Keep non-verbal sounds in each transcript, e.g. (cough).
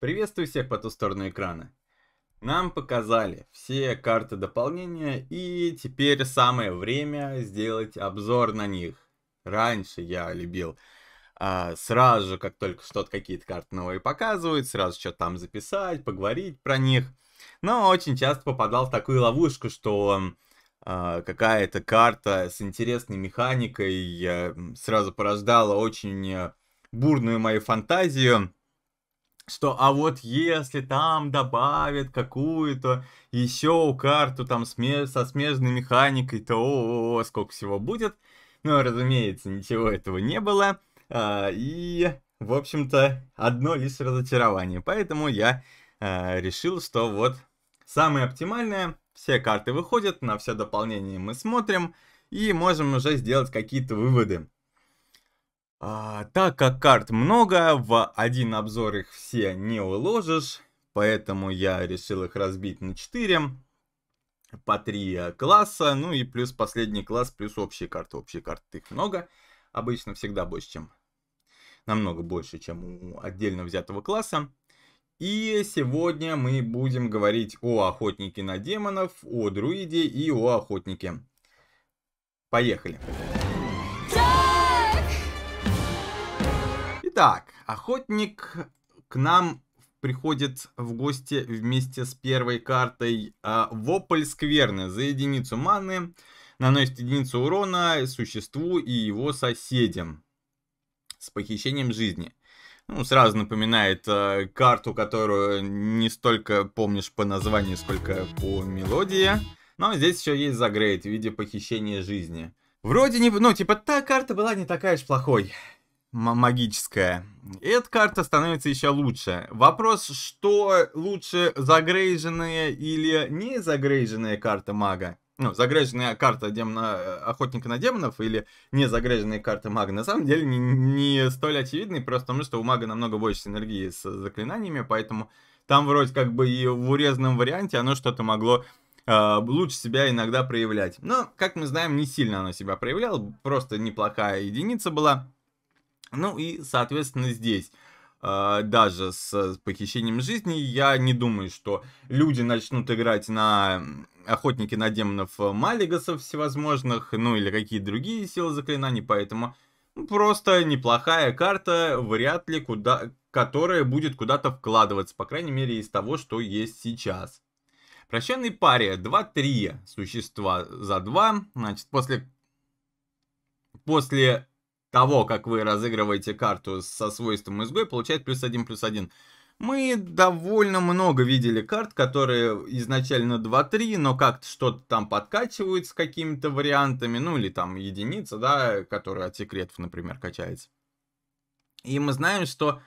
Приветствую всех по ту сторону экрана. Нам показали все карты дополнения, и теперь самое время сделать обзор на них. Раньше я любил а, сразу же, как только что-то какие-то карты новые показывают, сразу что-то там записать, поговорить про них. Но очень часто попадал в такую ловушку, что а, какая-то карта с интересной механикой э, сразу порождала очень э, бурную мою фантазию что а вот если там добавят какую-то еще карту там со смежной механикой, то о -о -о, сколько всего будет. Но, ну, разумеется, ничего этого не было. А, и, в общем-то, одно лишь разочарование. Поэтому я а, решил, что вот самое оптимальное, все карты выходят, на все дополнения мы смотрим и можем уже сделать какие-то выводы. А, так как карт много, в один обзор их все не уложишь, поэтому я решил их разбить на 4 по 3 э, класса, ну и плюс последний класс, плюс общие карты. Общие карты их много, обычно всегда больше, чем намного больше, чем у отдельно взятого класса. И сегодня мы будем говорить о охотнике на демонов, о друиде и о охотнике. Поехали! Поехали! Итак, охотник к нам приходит в гости вместе с первой картой э, Вопль Скверны за единицу маны. Наносит единицу урона существу и его соседям с похищением жизни. Ну, сразу напоминает э, карту, которую не столько помнишь по названию, сколько по мелодии. Но здесь еще есть загрейд в виде похищения жизни. Вроде не... Ну, типа, та карта была не такая уж плохой магическая. эта карта становится еще лучше. Вопрос, что лучше, загрейженная или не загрейженная карта мага? Ну, загрейженная карта демона, э, охотника на демонов или не загрейженная карта мага, на самом деле не, не столь очевидный, просто потому что у мага намного больше синергии с заклинаниями, поэтому там вроде как бы и в урезанном варианте оно что-то могло э, лучше себя иногда проявлять. Но, как мы знаем, не сильно оно себя проявляло, просто неплохая единица была. Ну и, соответственно, здесь а, даже с похищением жизни, я не думаю, что люди начнут играть на охотники на демонов э, Малигасов всевозможных, ну или какие другие силы заклинаний, поэтому просто неплохая карта, вряд ли куда, которая будет куда-то вкладываться, по крайней мере из того, что есть сейчас. Прощенный паре 2-3 существа за 2, значит после, после того, как вы разыгрываете карту со свойством изгой, получает плюс один, плюс один. Мы довольно много видели карт, которые изначально 2-3, но как-то что-то там подкачивают с какими-то вариантами, ну или там единица, да, которая от секретов, например, качается. И мы знаем, что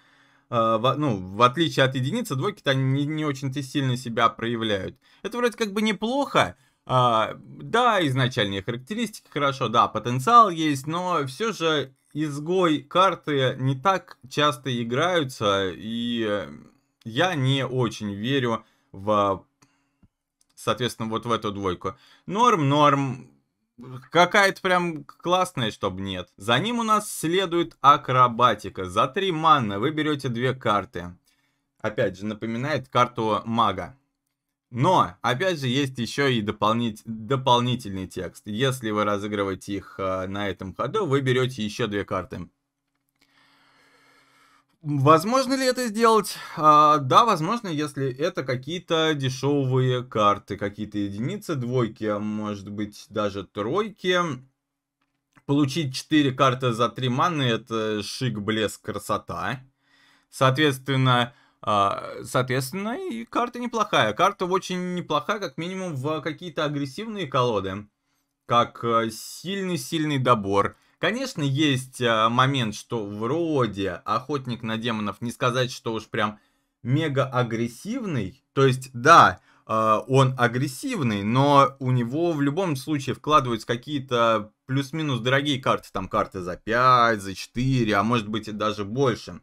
э, в, ну, в отличие от единицы, двойки-то не, не очень-то сильно себя проявляют. Это вроде как бы неплохо, а, да, изначальные характеристики хорошо, да, потенциал есть, но все же изгой карты не так часто играются, и э, я не очень верю в, соответственно, вот в эту двойку. Норм, норм, Какая-то прям классная, чтобы нет. За ним у нас следует акробатика. За три манны вы берете две карты. Опять же, напоминает карту мага. Но, опять же, есть еще и дополнить, дополнительный текст. Если вы разыгрываете их э, на этом ходу, вы берете еще две карты. Возможно ли это сделать? А, да, возможно, если это какие-то дешевые карты, какие-то единицы, двойки, а может быть, даже тройки. Получить 4 карты за 3 маны это шик, блеск, красота. Соответственно, а, соответственно, и карта неплохая. Карта очень неплохая, как минимум, в какие-то агрессивные колоды. Как э, сильный-сильный добор. Конечно, есть э, момент, что вроде охотник на демонов, не сказать, что уж прям мега агрессивный. То есть, да, э, он агрессивный, но у него в любом случае вкладываются какие-то плюс-минус дорогие карты. Там карты за 5, за 4, а может быть и даже больше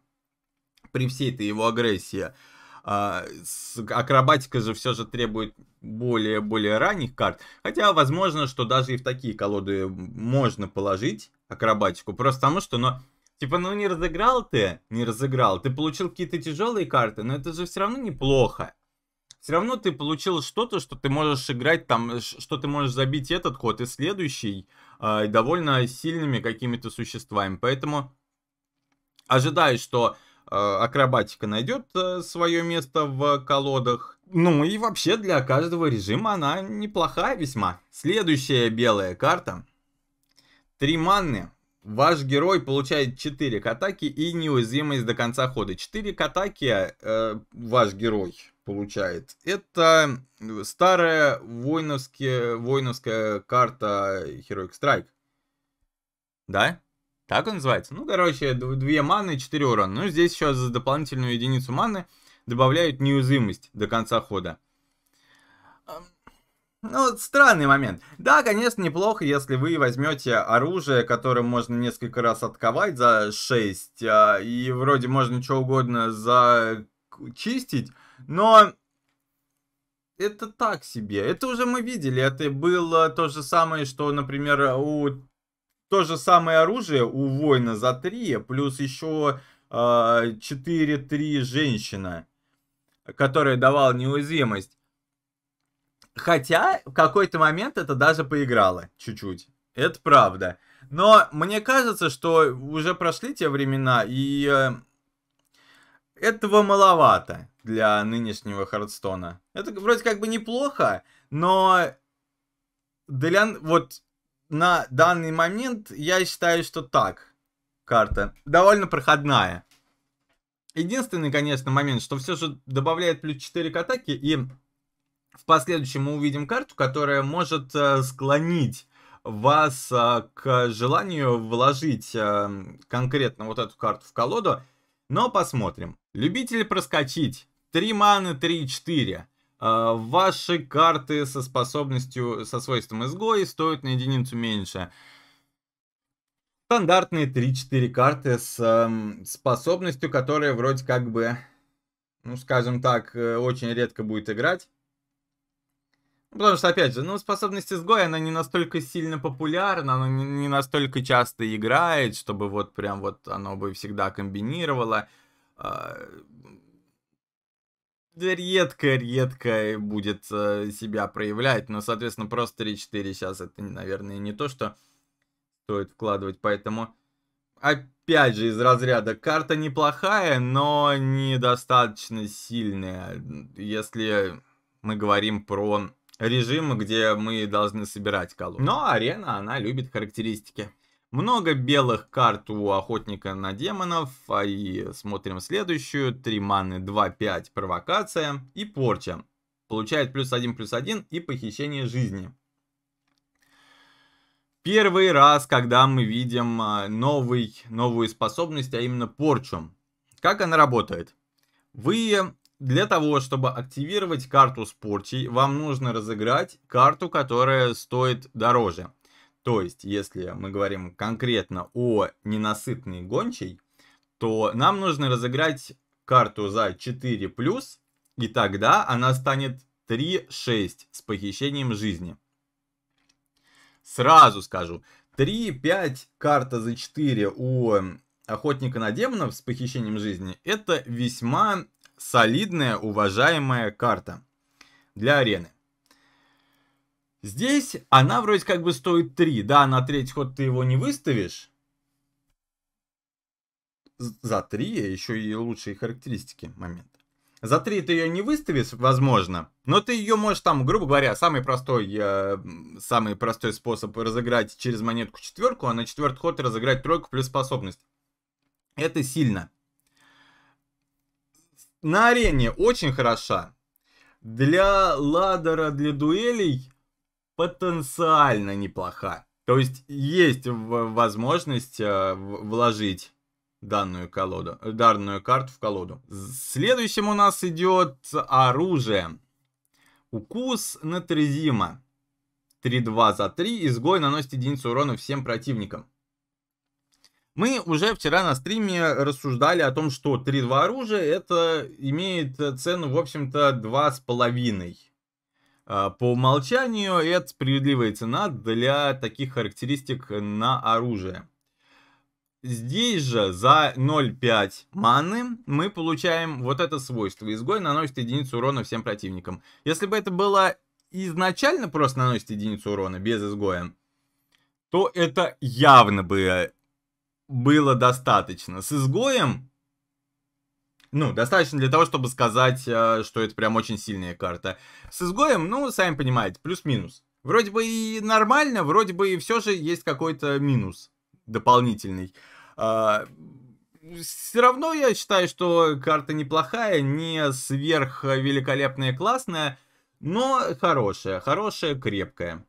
при всей этой его агрессии. А, с, акробатика же все же требует более-более ранних карт. Хотя, возможно, что даже и в такие колоды можно положить акробатику. Просто потому, что, но ну, типа, ну не разыграл ты, не разыграл. Ты получил какие-то тяжелые карты, но это же все равно неплохо. Все равно ты получил что-то, что ты можешь играть там, что ты можешь забить этот ход и следующий э, довольно сильными какими-то существами. Поэтому ожидаю, что а, акробатика найдет э, свое место в колодах. Ну и вообще для каждого режима она неплохая весьма. Следующая белая карта. Три манны. Ваш герой получает 4 к атаке и неуязвимость до конца хода. 4 к атаке э, ваш герой получает. Это э, старая воиновская, воиновская карта Heroic Strike. Да? Так он называется? Ну, короче, 2 маны и 4 урона. Ну, здесь еще за дополнительную единицу маны добавляют неуязвимость до конца хода. Ну, странный момент. Да, конечно, неплохо, если вы возьмете оружие, которое можно несколько раз отковать за 6, а, и вроде можно что угодно зачистить, но это так себе. Это уже мы видели. Это было то же самое, что, например, у то же самое оружие у воина за 3, плюс еще э, 4-3 женщина, которая давала неуязвимость. Хотя в какой-то момент это даже поиграло чуть-чуть. Это правда. Но мне кажется, что уже прошли те времена, и э, этого маловато для нынешнего Хардстона. Это вроде как бы неплохо, но для... Вот на данный момент я считаю, что так. Карта довольно проходная. Единственный, конечно, момент, что все же добавляет плюс 4 к атаке, и в последующем мы увидим карту, которая может э, склонить вас э, к желанию вложить э, конкретно вот эту карту в колоду. Но посмотрим. Любители проскочить. 3 маны, 3-4. А, ваши карты со способностью, со свойством изгои стоят на единицу меньше. Стандартные 3-4 карты с э, способностью, которая вроде как бы, ну скажем так, э, очень редко будет играть. Ну, потому что, опять же, ну, способность изгоя, она не настолько сильно популярна, она не настолько часто играет, чтобы вот прям вот оно бы всегда комбинировало. А, редко-редко будет э, себя проявлять, но, соответственно, просто 3-4 сейчас это, наверное, не то, что стоит вкладывать, поэтому опять же из разряда карта неплохая, но недостаточно сильная, если мы говорим про режим, где мы должны собирать колоду. Но арена, она любит характеристики. Много белых карт у охотника на демонов, а и смотрим следующую, 3 маны 2-5, провокация и порча. Получает плюс 1, плюс 1 и похищение жизни. Первый раз, когда мы видим а, новый, новую способность, а именно порчу. Как она работает? Вы для того, чтобы активировать карту с порчей, вам нужно разыграть карту, которая стоит дороже. То есть, если мы говорим конкретно о ненасытной гончей, то нам нужно разыграть карту за 4+, и тогда она станет 3-6 с похищением жизни. Сразу скажу, 3-5 карта за 4 у охотника на демонов с похищением жизни, это весьма солидная, уважаемая карта для арены. Здесь она вроде как бы стоит 3. Да, на третий ход ты его не выставишь. За 3 еще и лучшие характеристики момент. За 3 ты ее не выставишь, возможно, но ты ее можешь там, грубо говоря, самый простой, э, самый простой способ разыграть через монетку четверку, а на четвертый ход разыграть тройку плюс способность. Это сильно. На арене очень хороша. Для ладера, для дуэлей потенциально неплоха. То есть есть возможность э, вложить данную колоду, данную карту в колоду. Следующим у нас идет оружие. Укус Натрезима. 3-2 за 3. Изгой наносит единицу урона всем противникам. Мы уже вчера на стриме рассуждали о том, что 3-2 оружие это имеет цену, в общем-то, 2,5. А, по умолчанию это справедливая цена для таких характеристик на оружие. Здесь же за 0,5 маны мы получаем вот это свойство. Изгой наносит единицу урона всем противникам. Если бы это было изначально просто наносит единицу урона без изгоя, то это явно бы было достаточно. С изгоем ну, достаточно для того, чтобы сказать, э, что это прям очень сильная карта. С изгоем, ну, сами понимаете, плюс-минус. Вроде бы и нормально, вроде бы и все же есть какой-то минус дополнительный. А, все равно я считаю, что карта неплохая, не сверх великолепная, классная, но хорошая, хорошая, крепкая.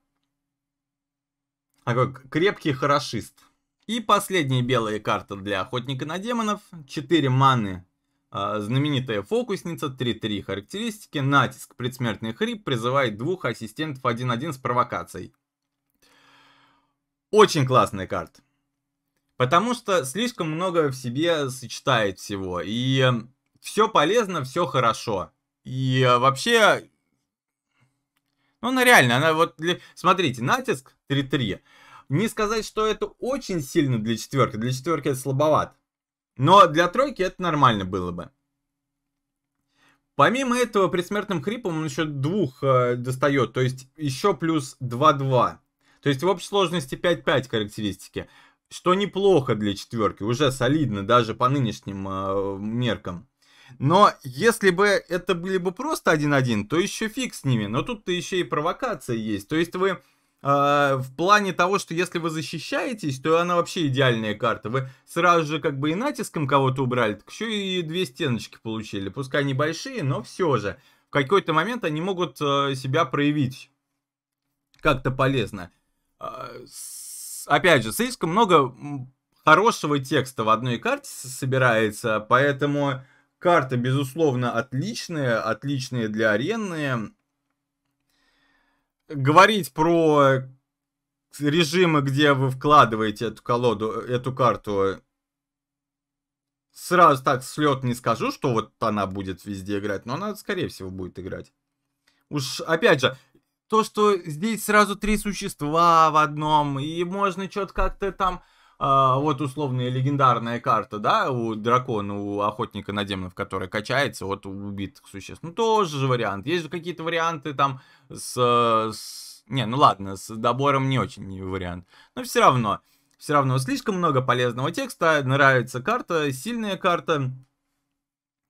А как крепкий хорошист. И последняя белая карта для охотника на демонов. 4 маны а, знаменитая фокусница, 3-3 характеристики, натиск, предсмертный хрип, призывает двух ассистентов 1-1 с провокацией. Очень классная карта. Потому что слишком много в себе сочетает всего. И эм, все полезно, все хорошо. И э, вообще... Ну, она реально, она вот... Смотрите, натиск 3-3. Не сказать, что это очень сильно для четверки. Для четверки это слабоват. Но для тройки это нормально было бы. Помимо этого, предсмертным хрипом он еще двух э, достает, то есть еще плюс 2-2. То есть в общей сложности 5-5 характеристики, что неплохо для четверки, уже солидно даже по нынешним э, меркам. Но если бы это были бы просто 1-1, то еще фиг с ними. Но тут-то еще и провокация есть. То есть вы а, в плане того, что если вы защищаетесь, то она вообще идеальная карта. Вы сразу же как бы и натиском кого-то убрали, так еще и две стеночки получили. Пускай небольшие, но все же. В какой-то момент они могут э, себя проявить как-то полезно. А, опять же, слишком много хорошего текста в одной карте собирается, поэтому карта, безусловно, отличная, отличная для арены, говорить про режимы, где вы вкладываете эту колоду, эту карту, сразу так слет не скажу, что вот она будет везде играть, но она, скорее всего, будет играть. Уж, опять же, то, что здесь сразу три существа в одном, и можно что-то как-то там а, вот условная легендарная карта, да, у дракона, у охотника на демонов, который качается от убитых существ. Ну, тоже же вариант. Есть же какие-то варианты там с, с... Не, ну ладно, с добором не очень вариант. Но все равно, все равно слишком много полезного текста, нравится карта, сильная карта.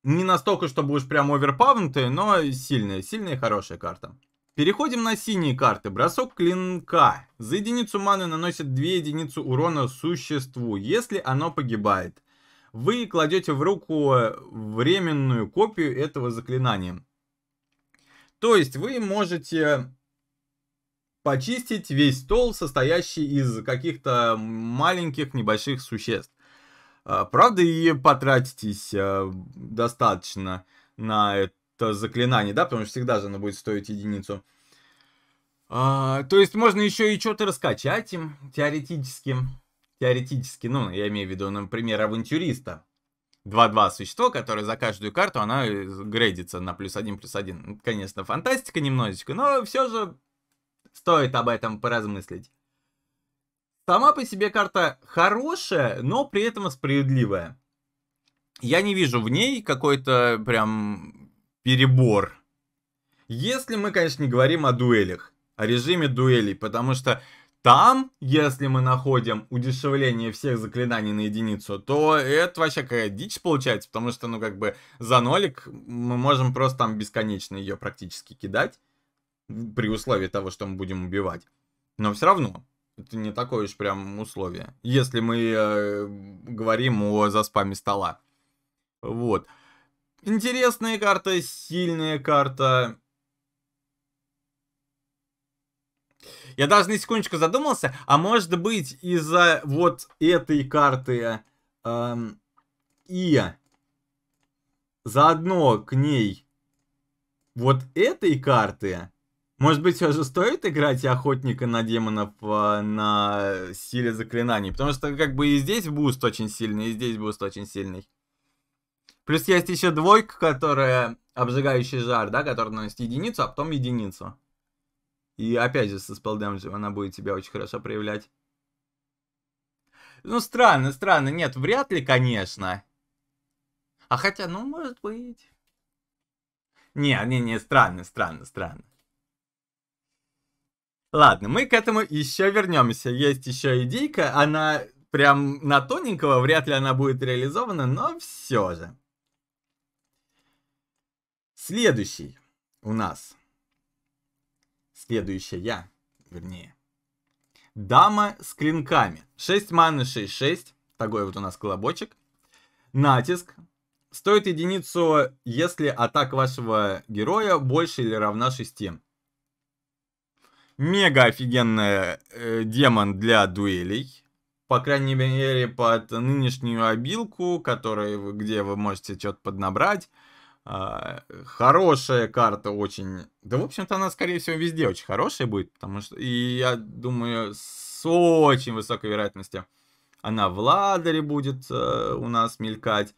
Не настолько, чтобы уж прям оверпавнутая, но сильная, сильная хорошая карта. Переходим на синие карты. Бросок клинка. За единицу маны наносит 2 единицы урона существу, если оно погибает. Вы кладете в руку э, временную копию этого заклинания. То есть вы можете почистить весь стол, состоящий из каких-то маленьких небольших существ. Э, правда, и потратитесь э, достаточно на это то заклинание, да, потому что всегда же оно будет стоить единицу. А, то есть можно еще и что-то раскачать им, теоретически. Теоретически, ну, я имею в виду, например, авантюриста. 2-2 существо, которое за каждую карту, она э, грейдится на плюс 1, плюс 1. Ну, конечно, фантастика немножечко, но все же стоит об этом поразмыслить. Сама по себе карта хорошая, но при этом справедливая. Я не вижу в ней какой-то прям перебор. Если мы, конечно, не говорим о дуэлях, о режиме дуэлей, потому что там, если мы находим удешевление всех заклинаний на единицу, то это вообще какая дичь получается, потому что, ну, как бы за нолик мы можем просто там бесконечно ее практически кидать, при условии того, что мы будем убивать. Но все равно, это не такое уж прям условие, если мы э, говорим о заспаме стола. Вот. Интересная карта, сильная карта. Я даже на секундочку задумался, а может быть из-за вот этой карты эм, и заодно к ней вот этой карты, может быть, все же стоит играть Охотника на демонов э, на силе заклинаний, потому что как бы и здесь буст очень сильный, и здесь буст очень сильный. Плюс есть еще двойка, которая обжигающий жар, да, который наносит единицу, а потом единицу. И опять же, с Spell Damage она будет тебя очень хорошо проявлять. Ну, странно, странно. Нет, вряд ли, конечно. А хотя, ну, может быть. Не, не, не, странно, странно, странно. Ладно, мы к этому еще вернемся. Есть еще идейка, она прям на тоненького, вряд ли она будет реализована, но все же. Следующий у нас. Следующая, вернее. Дама с клинками. 6 маны, 6-6. Такой вот у нас колобочек. Натиск. Стоит единицу, если атака вашего героя больше или равна 6. Мега офигенный э, демон для дуэлей. По крайней мере, под нынешнюю обилку, которой, где вы можете что-то поднабрать. А, хорошая карта очень. Да, в общем-то, она, скорее всего, везде очень хорошая будет, потому что, и я думаю, с очень высокой вероятностью она в ладере будет э, у нас мелькать.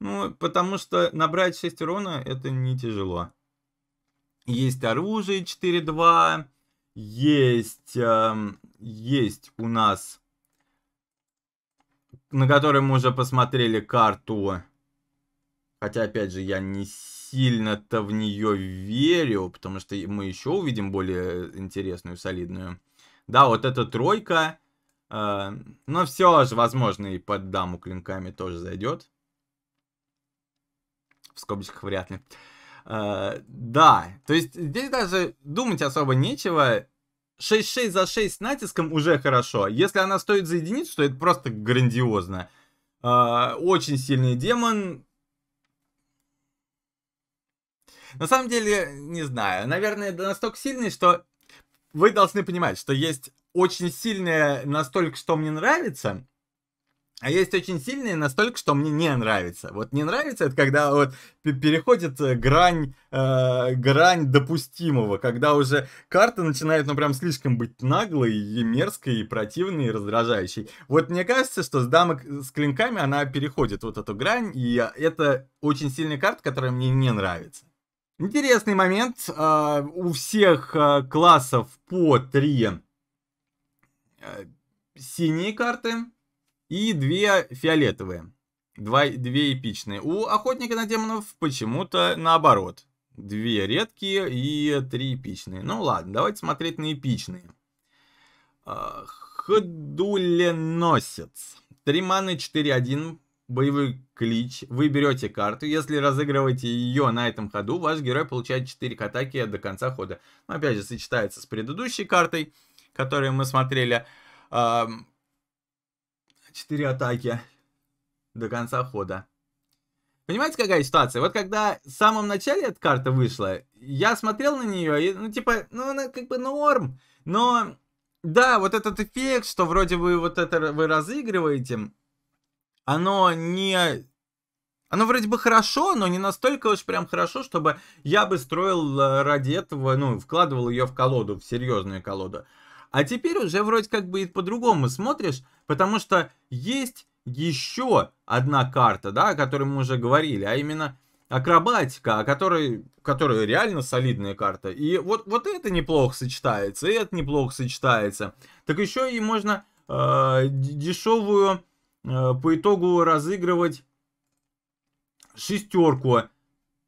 Ну, потому что набрать 6 урона это не тяжело. Есть оружие 4-2, есть, э, есть у нас, на которой мы уже посмотрели карту Хотя, опять же, я не сильно-то в нее верю, потому что мы еще увидим более интересную, солидную. Да, вот эта тройка, э, но все же, возможно, и под даму клинками тоже зайдет. В скобочках вряд ли. Э, да, то есть здесь даже думать особо нечего. 6-6 за 6 с натиском уже хорошо. Если она стоит за единицу, то это просто грандиозно. Э, очень сильный демон, на самом деле, не знаю. Наверное, настолько сильный, что вы должны понимать, что есть очень сильные настолько, что мне нравится, а есть очень сильные настолько, что мне не нравится. Вот не нравится это когда вот переходит э, грань, э, грань допустимого, когда уже карта начинает, ну, прям слишком быть наглой и мерзкой, и противной, и раздражающей. Вот мне кажется, что с дамок э, с клинками она переходит вот эту грань, и это очень сильная карта, которая мне не нравится. Интересный момент. А, у всех а, классов по три а, синие карты и две фиолетовые. Два, две эпичные. У Охотника на демонов почему-то наоборот. Две редкие и три эпичные. Ну ладно, давайте смотреть на эпичные. Ходуленосец. 3 маны 4 боевой клич, вы берете карту, если разыгрываете ее на этом ходу, ваш герой получает 4 к атаке до конца хода. Но ну, опять же, сочетается с предыдущей картой, которую мы смотрели. 4 атаки до конца хода. Понимаете, какая ситуация? Вот когда в самом начале эта карта вышла, я смотрел на нее, и, ну, типа, ну, она как бы норм, но... Да, вот этот эффект, что вроде вы вот это вы разыгрываете, оно не... Оно вроде бы хорошо, но не настолько уж прям хорошо, чтобы я бы строил э, ради этого, ну, вкладывал ее в колоду, в серьезную колоду. А теперь уже вроде как бы и по-другому смотришь, потому что есть еще одна карта, да, о которой мы уже говорили, а именно акробатика, о которой, которая реально солидная карта. И вот, вот это неплохо сочетается, и это неплохо сочетается. Так еще и можно э, дешевую Э, по итогу разыгрывать шестерку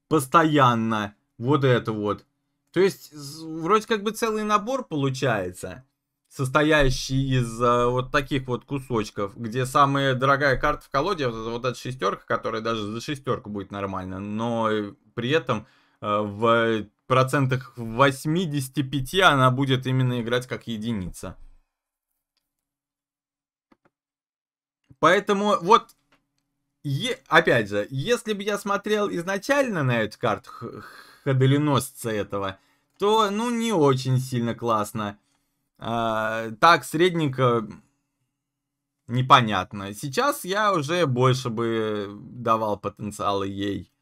постоянно. Вот это вот. То есть, вроде как бы целый набор получается, состоящий из а, вот таких вот кусочков, где самая дорогая карта в колоде, вот, вот эта шестерка, которая даже за шестерку будет нормально, но при этом а, в процентах 85 она будет именно играть как единица. Поэтому вот Е... Опять же, если бы я смотрел изначально на эту карту ходоленосца этого, то, ну, не очень сильно классно. А, так, средненько непонятно. Сейчас я уже больше бы давал потенциала ей.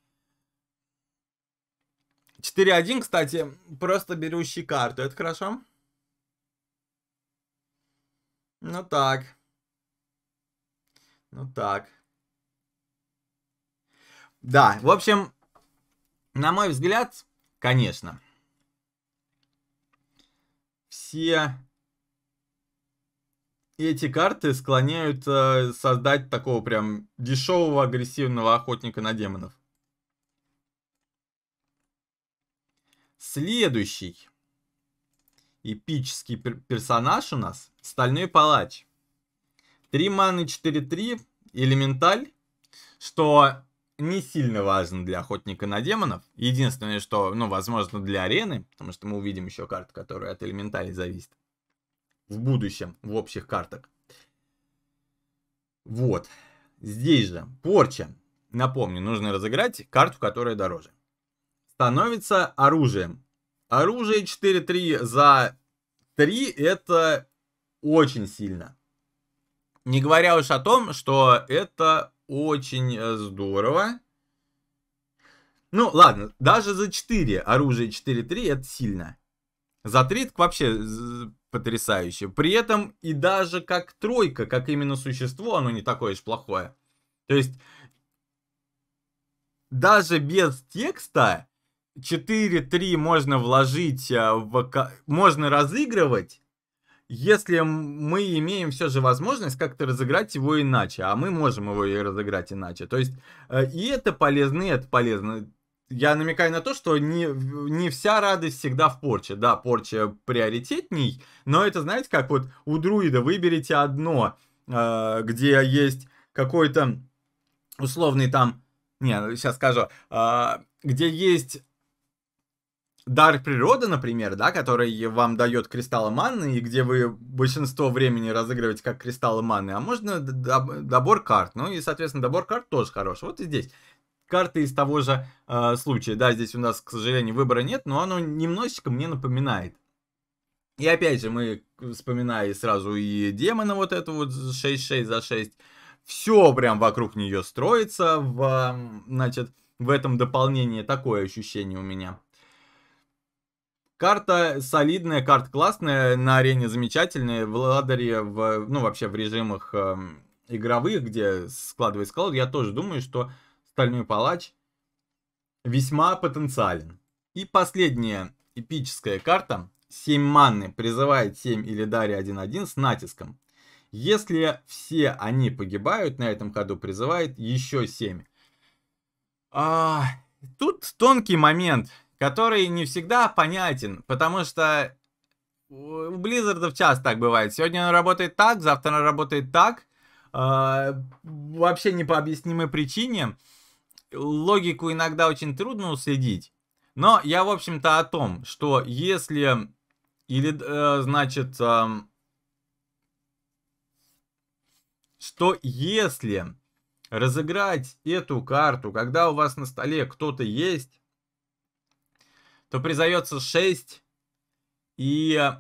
4-1, кстати, просто берущий карту. Это хорошо? Ну так. Ну так. Да, в общем, на мой взгляд, конечно, все эти карты склоняют э, создать такого прям дешевого агрессивного охотника на демонов. Следующий эпический пер персонаж у нас Стальной Палач. 3 маны 4-3, элементаль, что не сильно важно для охотника на демонов. Единственное, что, ну, возможно, для арены, потому что мы увидим еще карту, которая от элементалей зависит в будущем, в общих картах. Вот. Здесь же порча. Напомню, нужно разыграть карту, которая дороже. Становится оружием. Оружие 4-3 за 3 это очень сильно. Не говоря уж о том, что это очень э, здорово. Ну, ладно, даже за 4 оружие 4-3 это сильно. За 3 вообще потрясающе. При этом и даже как тройка, как именно существо, оно не такое уж плохое. То есть, даже без текста 4-3 можно вложить э, в... Можно разыгрывать если мы имеем все же возможность как-то разыграть его иначе, а мы можем его и разыграть иначе. То есть э, и это полезно, и это полезно. Я намекаю на то, что не, не вся радость всегда в порче. Да, порча приоритетней, но это, знаете, как вот у друида выберите одно, э, где есть какой-то условный там, не, сейчас ну, скажу, а, где есть дар природы, например, да, который вам дает кристаллы маны, и где вы большинство времени разыгрываете как кристаллы маны, а можно добор карт. Ну и, соответственно, добор карт тоже хорош. Вот и здесь карты из того же э, случая. Да, здесь у нас, к сожалению, выбора нет, но оно немножечко мне напоминает. И опять же, мы вспоминаем сразу и демона вот эту вот 6-6 за 6. Все прям вокруг нее строится, в, значит, в этом дополнении такое ощущение у меня. Карта солидная, карта классная, на арене замечательная, в ладере, в, ну вообще в режимах э, игровых, где складывает колода, я тоже думаю, что Стальной Палач весьма потенциален. И последняя эпическая карта, 7 манны, призывает 7 или дари 1-1 с натиском. Если все они погибают, на этом ходу призывает еще 7. А, тут тонкий момент который не всегда понятен, потому что у Близзардов часто так бывает. Сегодня он работает так, завтра он работает так. Э, вообще не по объяснимой причине. Логику иногда очень трудно уследить. Но я, в общем-то, о том, что если... Или, э, значит... Э, что если разыграть эту карту, когда у вас на столе кто-то есть, то призовется 6. И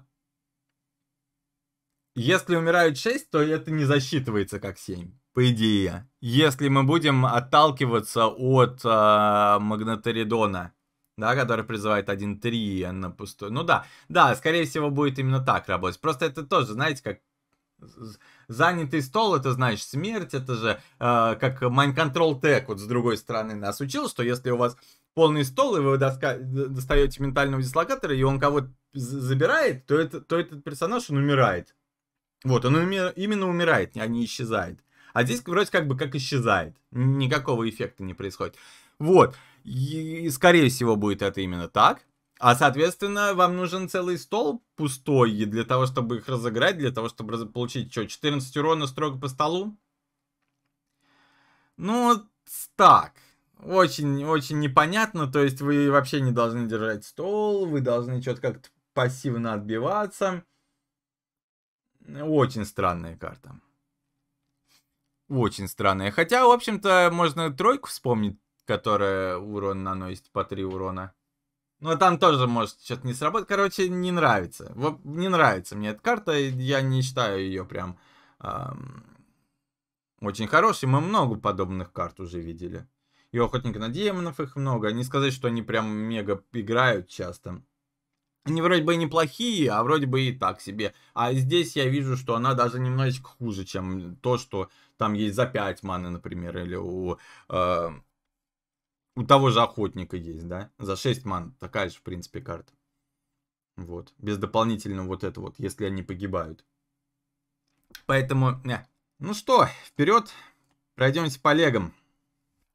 если умирают 6, то это не засчитывается как 7, по идее. Если мы будем отталкиваться от э, Магнатаридона, да, который призывает 1-3 на пустую. Ну да, да, скорее всего будет именно так работать. Просто это тоже, знаете, как занятый стол, это значит смерть, это же э, как майнконтрол Control вот с другой стороны нас учил, что если у вас полный стол, и вы доска... достаете ментального дислокатора, и он кого-то забирает, то, это, то этот персонаж, он умирает. Вот, он умер... именно умирает, а не исчезает. А здесь вроде как бы как исчезает. Никакого эффекта не происходит. Вот. И, скорее всего, будет это именно так. А, соответственно, вам нужен целый стол пустой для того, чтобы их разыграть, для того, чтобы получить, что, 14 урона строго по столу? Ну, так очень-очень непонятно, то есть вы вообще не должны держать стол, вы должны что-то как-то пассивно отбиваться. Очень странная карта. Очень странная. Хотя, в общем-то, можно тройку вспомнить, которая урон наносит по три урона. Но там тоже может что-то не сработать. Короче, не нравится. Вот не нравится мне эта карта. Я не считаю ее прям эм, очень хорошей. Мы много подобных карт уже видели и охотника на демонов их много. Не сказать, что они прям мега играют часто. Они вроде бы и неплохие, а вроде бы и так себе. А здесь я вижу, что она даже немножечко хуже, чем то, что там есть за 5 маны, например, или у, э, у того же охотника есть, да? За 6 ман такая же, в принципе, карта. Вот. Без дополнительного вот это вот, если они погибают. Поэтому, э. ну что, вперед, пройдемся по легам.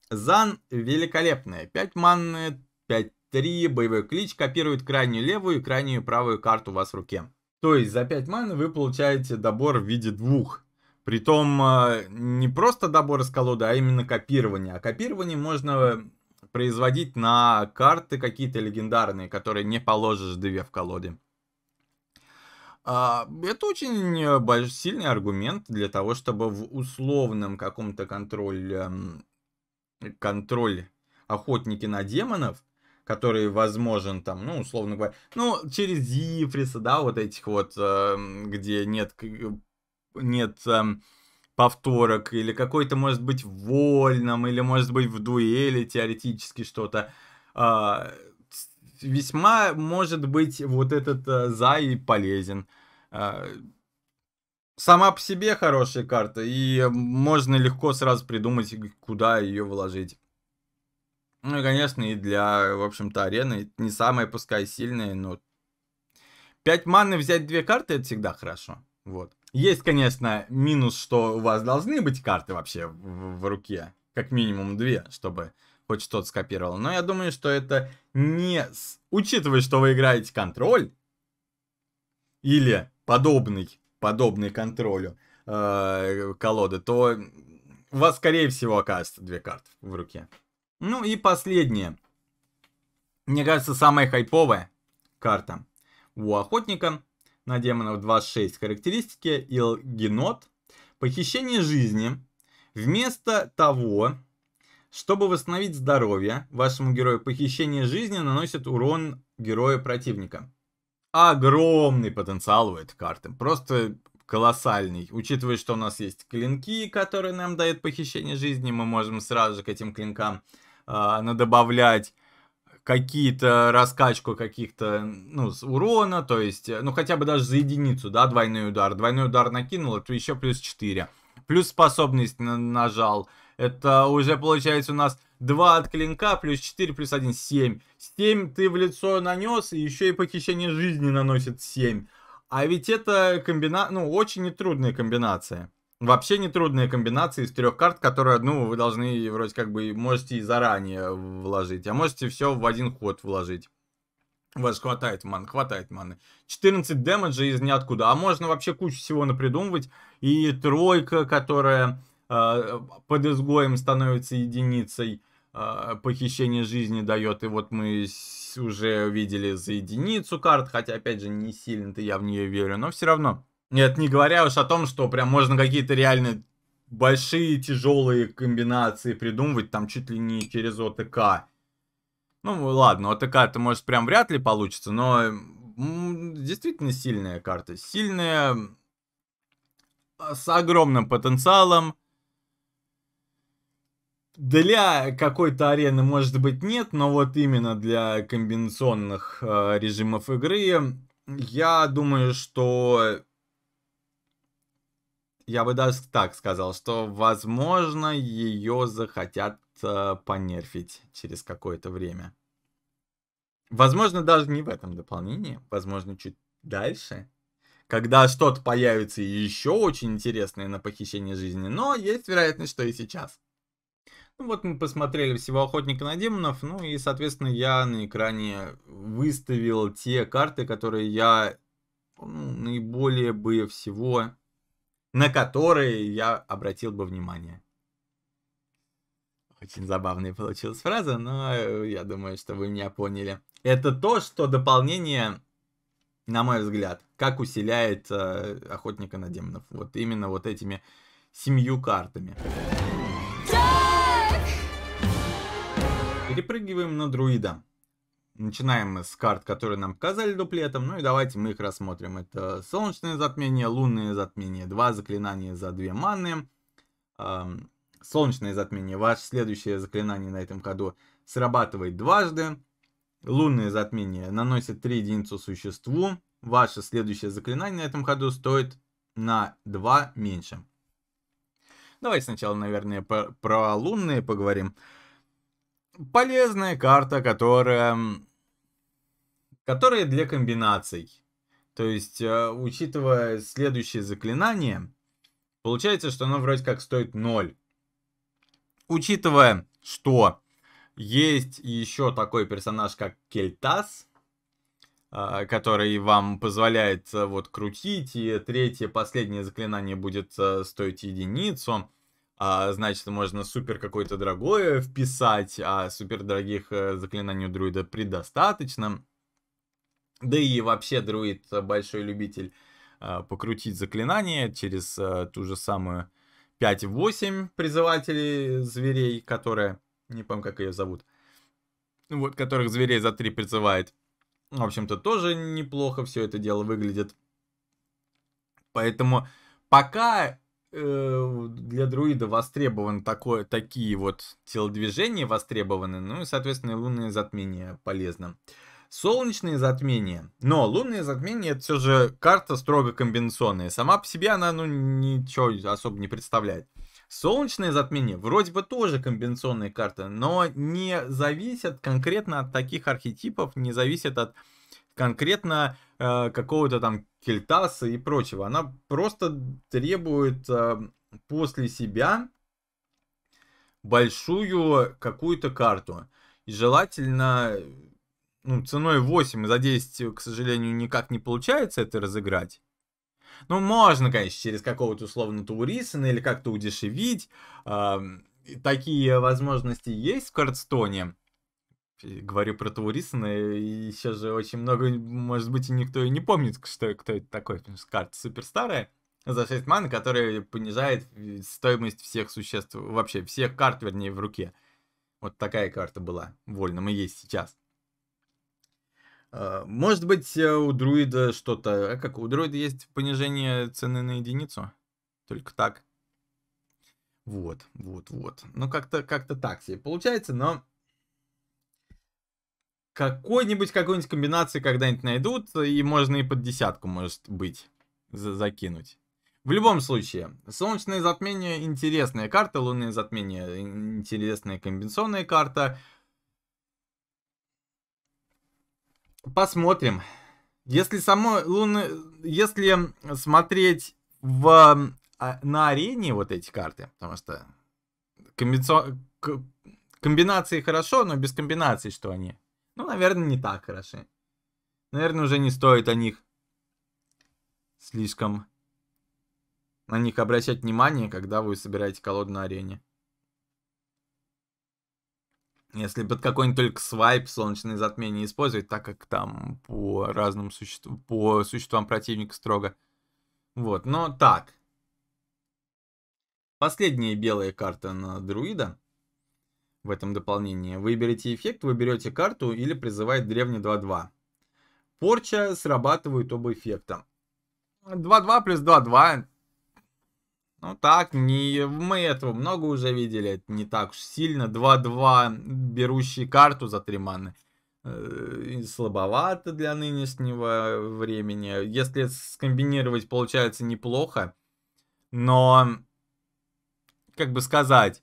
Зан великолепная. 5 манны, 5-3, боевой клич, копирует крайнюю левую и крайнюю правую карту у вас в руке. То есть за 5 маны вы получаете добор в виде двух. Притом э, не просто добор из колоды, а именно копирование. А копирование можно производить на карты какие-то легендарные, которые не положишь две в колоде. А, это очень э, сильный аргумент для того, чтобы в условном каком-то контроле контроль охотники на демонов, который возможен там, ну, условно говоря, ну, через Зифриса, да, вот этих вот, эм, где нет, нет эм, повторок, или какой-то, может быть, вольном, или, может быть, в дуэли теоретически что-то. А, весьма, может быть, вот этот э, Зай полезен. А, сама по себе хорошая карта, и можно легко сразу придумать, куда ее вложить. Ну и, конечно, и для, в общем-то, арены не самая, пускай сильная, но... 5 маны взять две карты, это всегда хорошо. Вот. Есть, конечно, минус, что у вас должны быть карты вообще в, в руке. Как минимум две, чтобы хоть что-то скопировало. Но я думаю, что это не... Учитывая, что вы играете контроль или подобный подобный контролю э, колоды, то у вас, скорее всего, окажется две карты в руке. Ну и последнее. Мне кажется, самая хайповая карта у охотника на демонов 26 характеристики Илгенот. Похищение жизни. Вместо того, чтобы восстановить здоровье, вашему герою похищение жизни наносит урон герою противника огромный потенциал у этой карты. Просто колоссальный. Учитывая, что у нас есть клинки, которые нам дают похищение жизни, мы можем сразу же к этим клинкам э, надобавлять какие-то раскачку каких-то, ну, с урона, то есть, ну, хотя бы даже за единицу, да, двойной удар. Двойной удар накинул, это еще плюс 4. Плюс способность нажал. Это уже получается у нас 2 от клинка, плюс 4, плюс 1, 7. 7 ты в лицо нанес, и еще и похищение жизни наносит 7. А ведь это комбина... ну, очень нетрудная комбинация. Вообще нетрудная комбинация из трех карт, которые, ну, вы должны вроде как бы можете и заранее вложить, а можете все в один ход вложить. У вас хватает маны, хватает маны. 14 дэмэджа из ниоткуда. А можно вообще кучу всего напридумывать. И тройка, которая э, под изгоем становится единицей. А, похищение жизни дает. И вот мы уже видели за единицу карт, хотя, опять же, не сильно-то я в нее верю, но все равно. Нет, не говоря уж о том, что прям можно какие-то реально большие тяжелые комбинации придумывать, там чуть ли не через ОТК. Ну, ладно, отк это может, прям вряд ли получится, но действительно сильная карта. Сильная, а, с огромным потенциалом, для какой-то арены, может быть, нет, но вот именно для комбинационных э, режимов игры, я думаю, что... Я бы даже так сказал, что, возможно, ее захотят э, понерфить через какое-то время. Возможно, даже не в этом дополнении, возможно, чуть дальше когда что-то появится еще очень интересное на похищение жизни, но есть вероятность, что и сейчас. Ну вот мы посмотрели всего Охотника на демонов, ну и, соответственно, я на экране выставил те карты, которые я ну, наиболее бы всего, на которые я обратил бы внимание. Очень забавная получилась фраза, но э, я думаю, что вы меня поняли. Это то, что дополнение, на мой взгляд, как усиляет э, охотника на демонов. Вот именно вот этими семью картами. Перепрыгиваем на друида. Начинаем с карт, которые нам показали дуплетом. Ну и давайте мы их рассмотрим. Это солнечное затмение, лунное затмение, два заклинания за две маны. Солнечное затмение. Ваше следующее заклинание на этом ходу срабатывает дважды. Лунное затмение наносит 3 единицу существу. Ваше следующее заклинание на этом ходу стоит на 2 меньше. Давайте сначала, наверное, про, про лунные поговорим полезная карта, которая, которая для комбинаций. То есть, э, учитывая следующее заклинание, получается, что оно вроде как стоит 0. Учитывая, что есть еще такой персонаж, как Кельтас, а, который вам позволяет э, вот крутить, и третье, последнее заклинание будет э, стоить единицу а, значит, можно супер какое-то дорогое вписать, а супер дорогих э, заклинаний у друида предостаточно. Да и вообще друид э, большой любитель а, покрутить заклинания через а, ту же самую 5-8 призывателей зверей, которые, не помню, как ее зовут, вот, которых зверей за 3 призывает. В общем-то, тоже неплохо все это дело выглядит. Поэтому пока Э, для друида востребованы такое, такие вот телодвижения востребованы, ну и, соответственно, лунные затмения полезно. Солнечные затмения. Но лунные затмения это все же карта строго комбинационная. Сама по себе она ну, ничего особо не представляет. Солнечные затмения вроде бы тоже комбинационные карты, но не зависят конкретно от таких архетипов, не зависят от конкретно э, какого-то там кельтаса и прочего. Она просто требует э, после себя большую какую-то карту. И желательно ну, ценой 8 за 10, к сожалению, никак не получается это разыграть. Ну, можно, конечно, через какого-то условно Таурисона или как-то удешевить. Э, такие возможности есть в Кардстоне говорю про Таурисона, и сейчас же очень много, может быть, и никто и не помнит, что, кто это такой, потому что карта суперстарая за 6 ман, которая понижает э, стоимость всех существ, вообще всех карт, вернее, в руке. Вот такая карта была вольным мы есть сейчас. А, может быть, э, у друида что-то... А как, у друида есть понижение цены на единицу? Только так. Вот, вот, вот. Ну, как-то как, -то, так себе получается, но какой-нибудь, какой-нибудь комбинации когда-нибудь найдут, и можно и под десятку, может быть, за закинуть. В любом случае, солнечное затмение интересная карта, лунное затмение интересная комбинационная карта. Посмотрим. Если само луны, если смотреть в а, на арене вот эти карты, потому что комбинаци... комбинации хорошо, но без комбинаций что они. Ну, наверное, не так хороши. Наверное, уже не стоит о них слишком на них обращать внимание, когда вы собираете колоду на арене. Если под какой-нибудь только свайп солнечное затмение использовать, так как там по разным существам, по существам противника строго. Вот, но так. Последняя белая карта на друида в этом дополнении. Выберите эффект, вы берете карту или призывает древний 2-2. Порча срабатывает оба эффекта. 2-2 плюс 2-2. Ну так, не, мы этого много уже видели, это не так уж сильно. 2-2, берущий карту за 3 маны. Э, слабовато для нынешнего времени. Если скомбинировать, получается неплохо. Но, как бы сказать,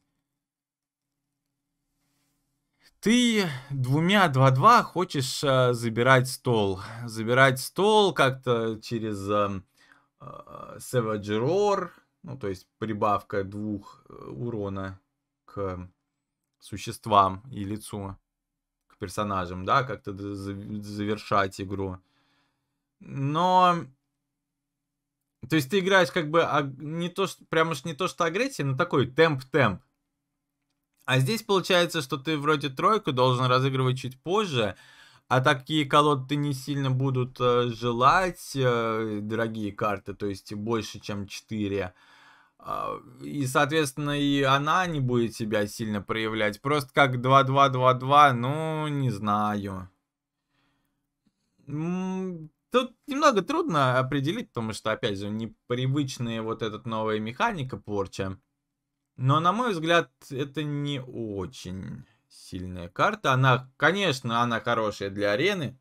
ты двумя 2-2 хочешь э, забирать стол. Забирать стол как-то через э, э, Savage Roar, ну, то есть прибавка двух э, урона к существам и лицу, к персонажам, да, как-то завершать игру. Но... То есть ты играешь как бы а, не то, что, прямо уж не то, что агрессия, но такой темп-темп. А здесь получается, что ты вроде тройку должен разыгрывать чуть позже, а такие колоды не сильно будут э, желать, э, дорогие карты, то есть больше, чем 4. А, и, соответственно, и она не будет себя сильно проявлять. Просто как 2-2-2-2, ну, не знаю. Тут немного трудно определить, потому что, опять же, непривычная вот эта новая механика порча. Но, на мой взгляд, это не очень сильная карта. Она, конечно, она хорошая для арены.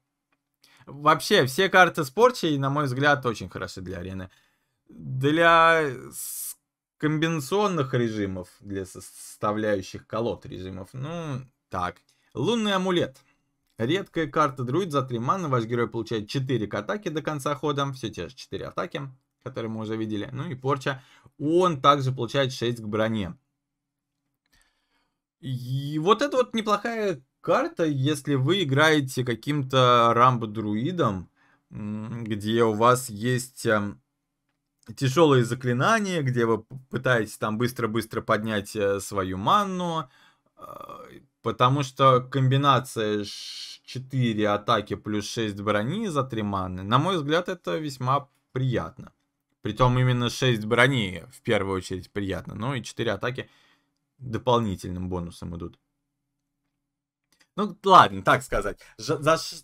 Вообще, все карты спорчей, на мой взгляд, очень хороши для арены. Для комбинационных режимов, для составляющих колод режимов, ну, так. Лунный амулет. Редкая карта друид за 3 мана. Ваш герой получает 4 к атаке до конца хода. Все те же 4 атаки, которые мы уже видели. Ну и порча он также получает 6 к броне. И вот это вот неплохая карта, если вы играете каким-то рамбо-друидом, где у вас есть эм, тяжелые заклинания, где вы пытаетесь там быстро-быстро поднять э, свою манну, э, потому что комбинация 4 атаки плюс 6 брони за 3 маны. на мой взгляд, это весьма приятно. Притом именно 6 брони в первую очередь приятно. Ну и 4 атаки дополнительным бонусом идут. Ну, ладно, так сказать. За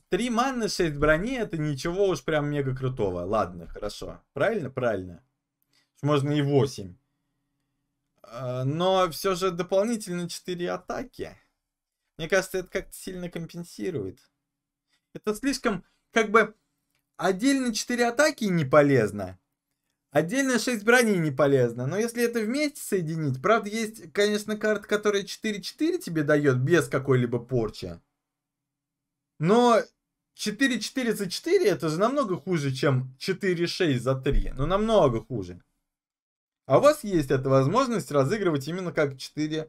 3 маны 6 брони это ничего уж прям мега крутого. Ладно, хорошо. Правильно? Правильно. Можно и 8. А, но все же дополнительно 4 атаки. Мне кажется, это как-то сильно компенсирует. Это слишком, как бы, отдельно 4 атаки не полезно. Отдельно 6 брони не полезно, но если это вместе соединить, правда есть, конечно, карта, которая 4-4 тебе дает без какой-либо порчи. Но 4-4 за 4 это же намного хуже, чем 4-6 за 3. Ну намного хуже. А у вас есть эта возможность разыгрывать именно как 4-6.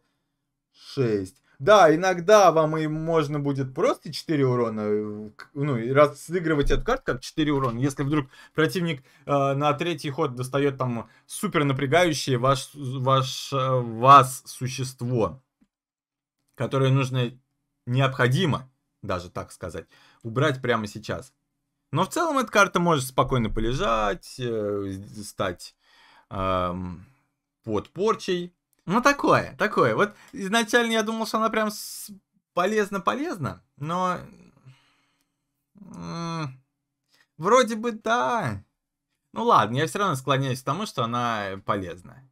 Да, иногда вам и можно будет просто 4 урона, э, ну, и разыгрывать эту карту как 4 урона. Если вдруг противник э, на третий ход достает там супер напрягающее ваш, ваш, э, вас существо, которое нужно необходимо, даже так сказать, убрать прямо сейчас. Но в целом эта карта может спокойно полежать, э, стать э, под порчей ну, такое, такое. Вот изначально я думал, что она прям полезна-полезна, но... Вроде бы да. Ну ладно, я все равно склоняюсь к тому, что она полезная,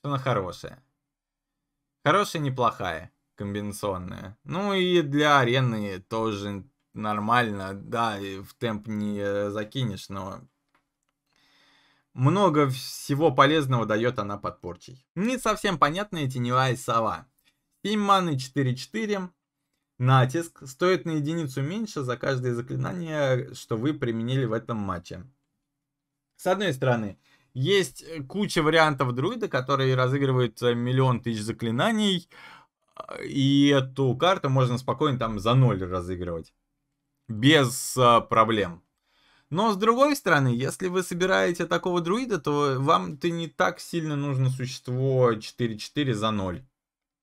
Что она хорошая. Хорошая, неплохая. Комбинационная. Ну и для арены тоже нормально. Да, в темп не закинешь, но много всего полезного дает она подпорчей. Не совсем понятная теневая сова. 7 маны 4-4. Натиск стоит на единицу меньше за каждое заклинание, что вы применили в этом матче. С одной стороны, есть куча вариантов друида, которые разыгрывают э, миллион тысяч заклинаний, и эту карту можно спокойно там за ноль разыгрывать. Без э, проблем. Но с другой стороны, если вы собираете такого друида, то вам ты не так сильно нужно существо 4-4 за 0.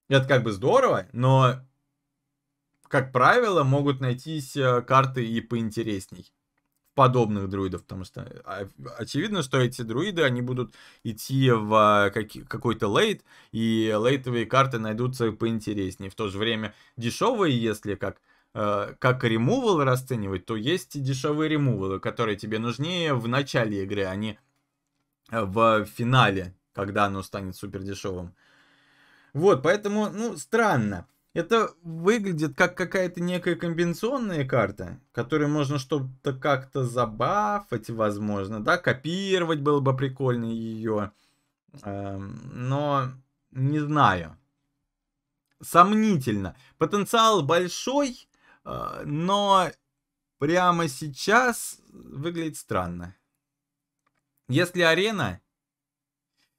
Это как бы здорово, но, как правило, могут найтись э, карты и поинтересней подобных друидов, потому что а, очевидно, что эти друиды, они будут идти в э, какой-то лейт, и лейтовые карты найдутся поинтереснее. В то же время дешевые, если как Э, как ремувал расценивать, то есть и дешевые ремувалы, которые тебе нужнее в начале игры, а не э, в финале, когда оно станет супер дешевым. Вот, поэтому, ну, странно. Это выглядит как какая-то некая комбинационная карта, которую можно что-то как-то забафать, возможно, да, копировать было бы прикольно ее. Эм, но не знаю. Сомнительно. Потенциал большой, а, но прямо сейчас выглядит странно. Если арена...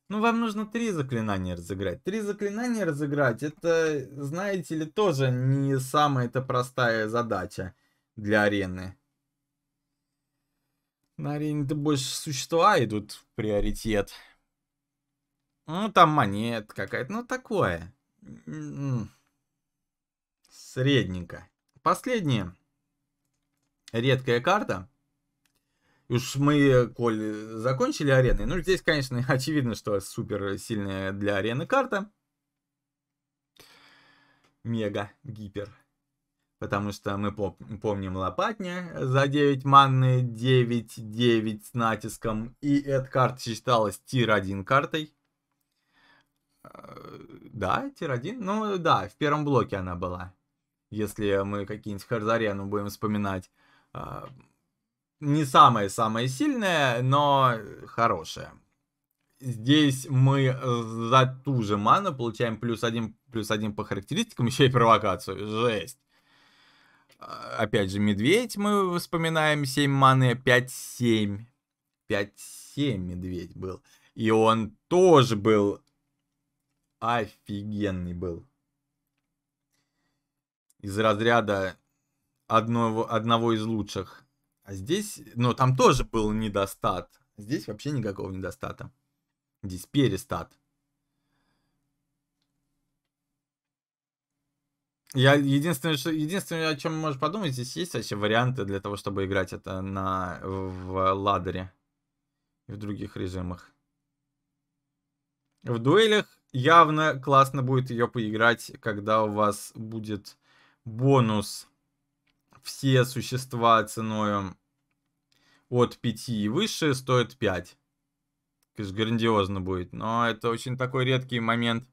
Ну, вам нужно три заклинания разыграть. Три заклинания разыграть, это, знаете ли, тоже не самая-то простая задача для арены. На арене-то больше существа идут в приоритет. Ну, там монет какая-то, ну, такое. Средненько. Последняя редкая карта. И уж мы, коль закончили ареной, ну здесь, конечно, (laughs) очевидно, что супер сильная для арены карта. Мега, гипер. Потому что мы помним лопатня за 9 манны, 9-9 с натиском. И эта карта считалась тир-1 картой. Э, да, тир-1. Ну да, в первом блоке она была если мы какие-нибудь Харзаряну будем вспоминать. А, не самое-самое сильное, но хорошее. Здесь мы за ту же ману получаем плюс один, плюс один по характеристикам, (laughs) еще и провокацию. Жесть. А, опять же, медведь мы вспоминаем 7 маны, 5-7. 5-7 медведь был. И он тоже был офигенный был из разряда одного, одного из лучших. А здесь, но ну, там тоже был недостат. Здесь вообще никакого недостата. Здесь перестат. Я единственное, что, единственное, о чем можешь подумать, здесь есть вообще варианты для того, чтобы играть это на, в ладере и в других режимах. В дуэлях явно классно будет ее поиграть, когда у вас будет бонус все существа ценой от 5 и выше стоят 5. Конечно, грандиозно будет, но это очень такой редкий момент.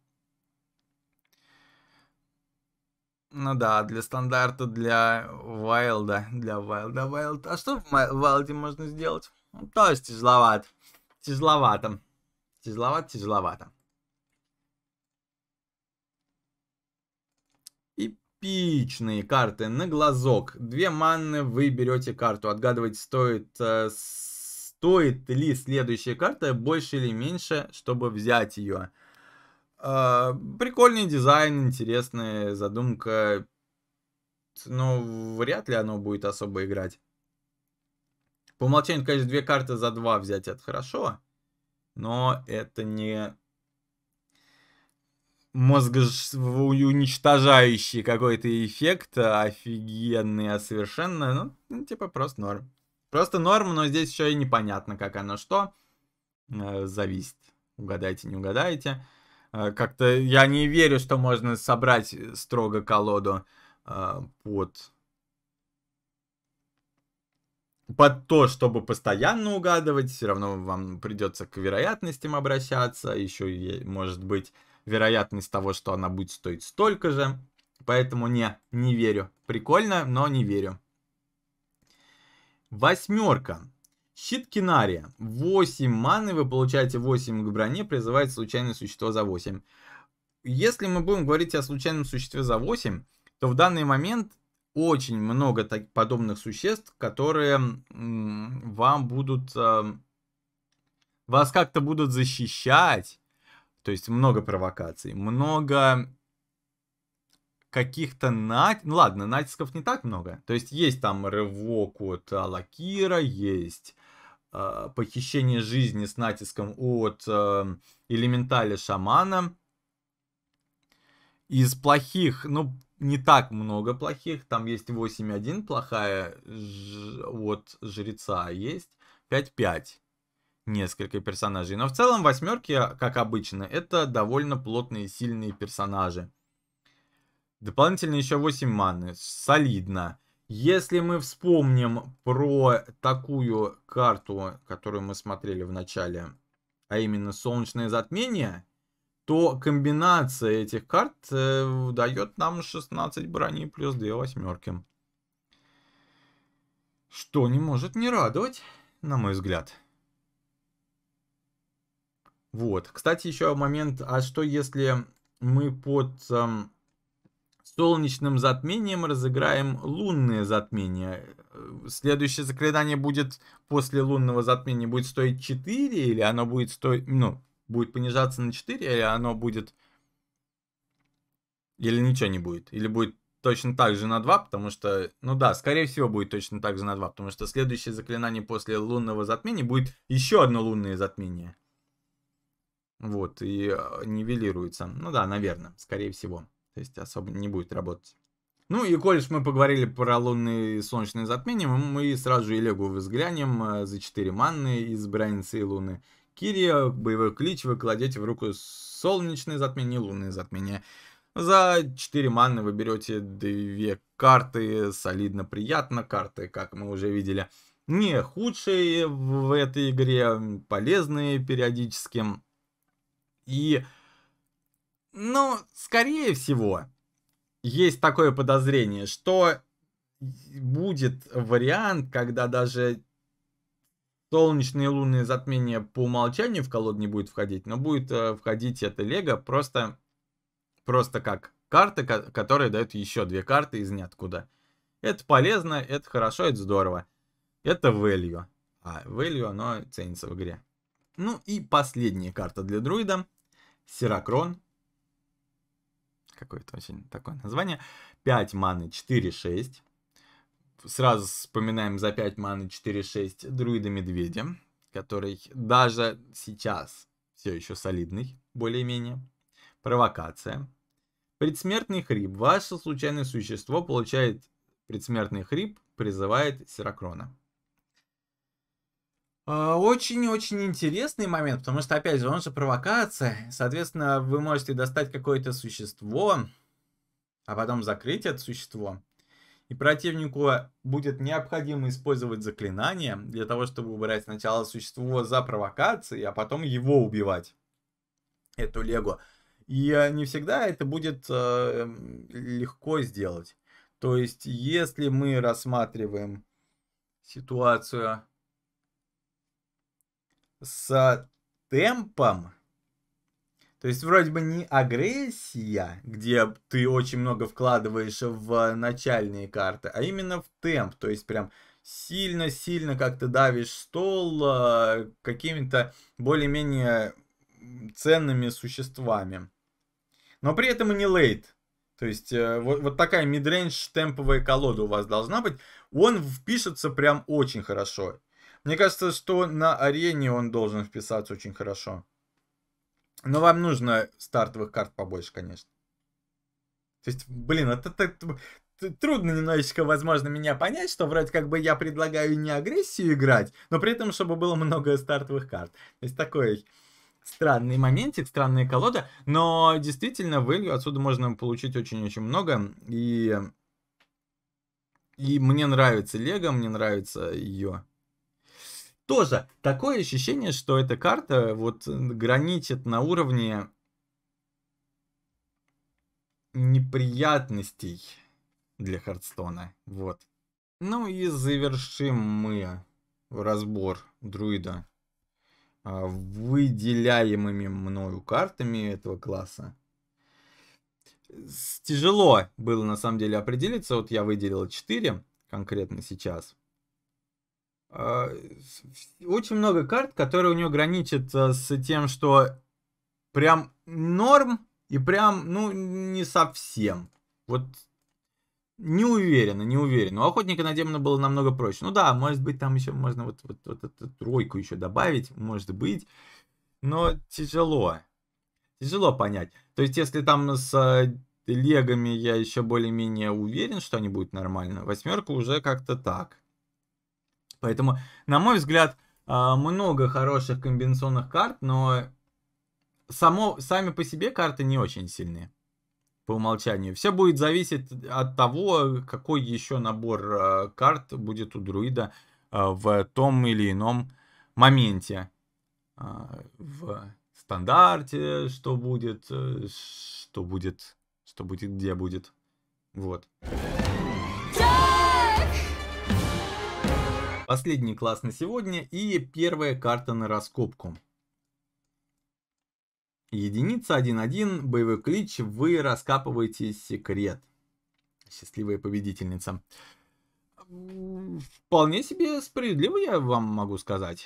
Ну да, для стандарта, для Вайлда, для Вайлда, Вайлд. А что в Вайлде можно сделать? Ну, то есть тяжеловато. Тяжеловато. Тяжеловато, тяжеловато. типичные карты на глазок. Две манны, вы берете карту. Отгадывать стоит, э, стоит ли следующая карта больше или меньше, чтобы взять ее. Э, а, прикольный дизайн, интересная задумка. Но вряд ли оно будет особо играть. По умолчанию, конечно, две карты за два взять это хорошо. Но это не уничтожающий какой-то эффект, офигенный, а совершенно, ну, ну, типа, просто норм. Просто норм, но здесь еще и непонятно, как оно что. Э, зависит. Угадайте, не угадаете. Э, как-то я не верю, что можно собрать строго колоду э, под... Под то, чтобы постоянно угадывать, все равно вам придется к вероятностям обращаться, еще, может быть, вероятность того, что она будет стоить столько же. Поэтому не, не верю. Прикольно, но не верю. Восьмерка. Щит Кинария. 8 маны, вы получаете 8 к броне, призывает случайное существо за 8. Если мы будем говорить о случайном существе за 8, то в данный момент очень много так, подобных существ, которые вам будут... Э, вас как-то будут защищать, то есть много провокаций, много каких-то нат... Ну ладно, натисков не так много. То есть есть там рывок от Лакира, есть э, похищение жизни с натиском от э, эм, элементаля шамана. Из плохих, ну, не так много плохих. Там есть 8.1 плохая ж... от жреца, а есть 5.5 несколько персонажей. Но в целом восьмерки, а, как обычно, это довольно плотные, сильные персонажи. Дополнительно еще 8 маны. Солидно. Если мы вспомним про такую карту, которую мы смотрели в начале, а именно солнечное затмение, то комбинация этих карт э, дает нам 16 брони плюс 2 восьмерки. Что не может не радовать, на мой взгляд. Вот. Кстати, еще момент, а что если мы под эм, солнечным затмением разыграем лунное затмение? Э, следующее заклинание будет после лунного затмения будет стоить 4, или оно будет стоить, ну, будет понижаться на 4, или оно будет... Или ничего не будет, или будет точно так же на 2, потому что, ну да, скорее всего будет точно так же на 2, потому что следующее заклинание после лунного затмения будет еще одно лунное затмение. Вот, и а, нивелируется. Ну да, наверное, скорее всего. То есть особо не будет работать. Ну и коль мы поговорили про лунные и солнечные затмения, мы сразу же Элегу взглянем э, за 4 манны из Брайанса и Луны. Кирия, боевой клич, вы кладете в руку солнечные затмения и лунные затмения. За 4 манны вы берете две карты, солидно приятно, карты, как мы уже видели, не худшие в этой игре, полезные периодически. И, ну, скорее всего, есть такое подозрение, что будет вариант, когда даже солнечные и лунные затмения по умолчанию в колоду не будет входить, но будет э, входить это лего просто, просто как карты, ко которая дает еще две карты из ниоткуда. Это полезно, это хорошо, это здорово. Это value. А value, оно ценится в игре. Ну и последняя карта для друида. Серакрон. Какое-то очень такое название. 5 маны 4-6. Сразу вспоминаем за 5 маны 4-6 друида медведя, который даже сейчас все еще солидный, более-менее. Провокация. Предсмертный хрип. Ваше случайное существо получает предсмертный хрип, призывает Серакрона. Э, очень-очень интересный момент, потому что, опять же, он же провокация. Соответственно, вы можете достать какое-то существо, а потом закрыть это существо. И противнику э, будет необходимо использовать заклинание для того, чтобы убрать сначала существо за провокацией, а потом его убивать, эту лего. И э, не всегда это будет э, легко сделать. То есть, если мы рассматриваем ситуацию с темпом. То есть вроде бы не агрессия, где ты очень много вкладываешь в начальные карты, а именно в темп. То есть прям сильно-сильно как-то давишь стол э, какими-то более-менее ценными существами. Но при этом и не лейт. То есть э, вот, вот такая мидрейндж темповая колода у вас должна быть. Он впишется прям очень хорошо. Мне кажется, что на арене он должен вписаться очень хорошо. Но вам нужно стартовых карт побольше, конечно. То есть, блин, это, это, трудно немножечко, возможно, меня понять, что вроде как бы я предлагаю не агрессию играть, но при этом, чтобы было много стартовых карт. То есть такой странный моментик, странная колода, но действительно вылью отсюда можно получить очень-очень много, и, и мне нравится Лего, мне нравится ее тоже такое ощущение, что эта карта э, вот э, граничит на уровне неприятностей для Хардстона. Вот. Ну и завершим мы разбор друида а, выделяемыми мною картами этого класса. Тяжело было на самом деле определиться. Вот я выделил 4 конкретно сейчас. А, очень много карт, которые у него граничат а, с тем, что прям норм и прям, ну, не совсем. Вот не уверена, не уверена. У охотника на демона было намного проще. Ну да, может быть, там еще можно вот, вот, вот эту тройку еще добавить, может быть. Но тяжело. Тяжело понять. То есть, если там с а, легами я еще более-менее уверен, что они будут нормально, восьмерка уже как-то так. Поэтому, на мой взгляд, э, много хороших комбинационных карт, но само, сами по себе карты не очень сильные по умолчанию. Все будет зависеть от того, какой еще набор э, карт будет у друида э, в том или ином моменте. В стандарте, что будет, что будет, что будет, где будет. Вот. Последний класс на сегодня и первая карта на раскопку. Единица 1-1, боевой клич, вы раскапываете секрет. Счастливая победительница. Вполне себе справедливо, я вам могу сказать.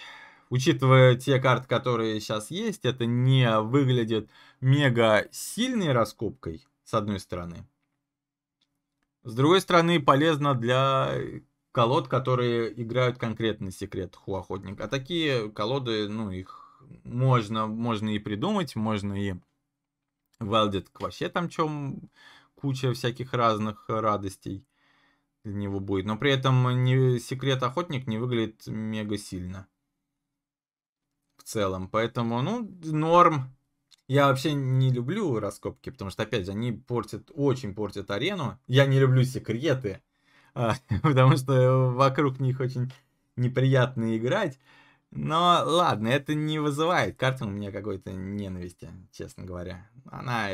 Учитывая те карты, которые сейчас есть, это не выглядит мега сильной раскопкой, с одной стороны. С другой стороны, полезно для колод, которые играют конкретный секрет у охотника. А такие колоды, ну, их можно, можно и придумать, можно и Валдит вообще там чем куча всяких разных радостей для него будет. Но при этом не, секрет охотник не выглядит мега сильно. В целом. Поэтому, ну, норм. Я вообще не люблю раскопки, потому что, опять же, они портят, очень портят арену. Я не люблю секреты. А, (laughs) потому что вокруг них очень неприятно играть. Но ладно, это не вызывает карты у меня какой-то ненависти, честно говоря. Она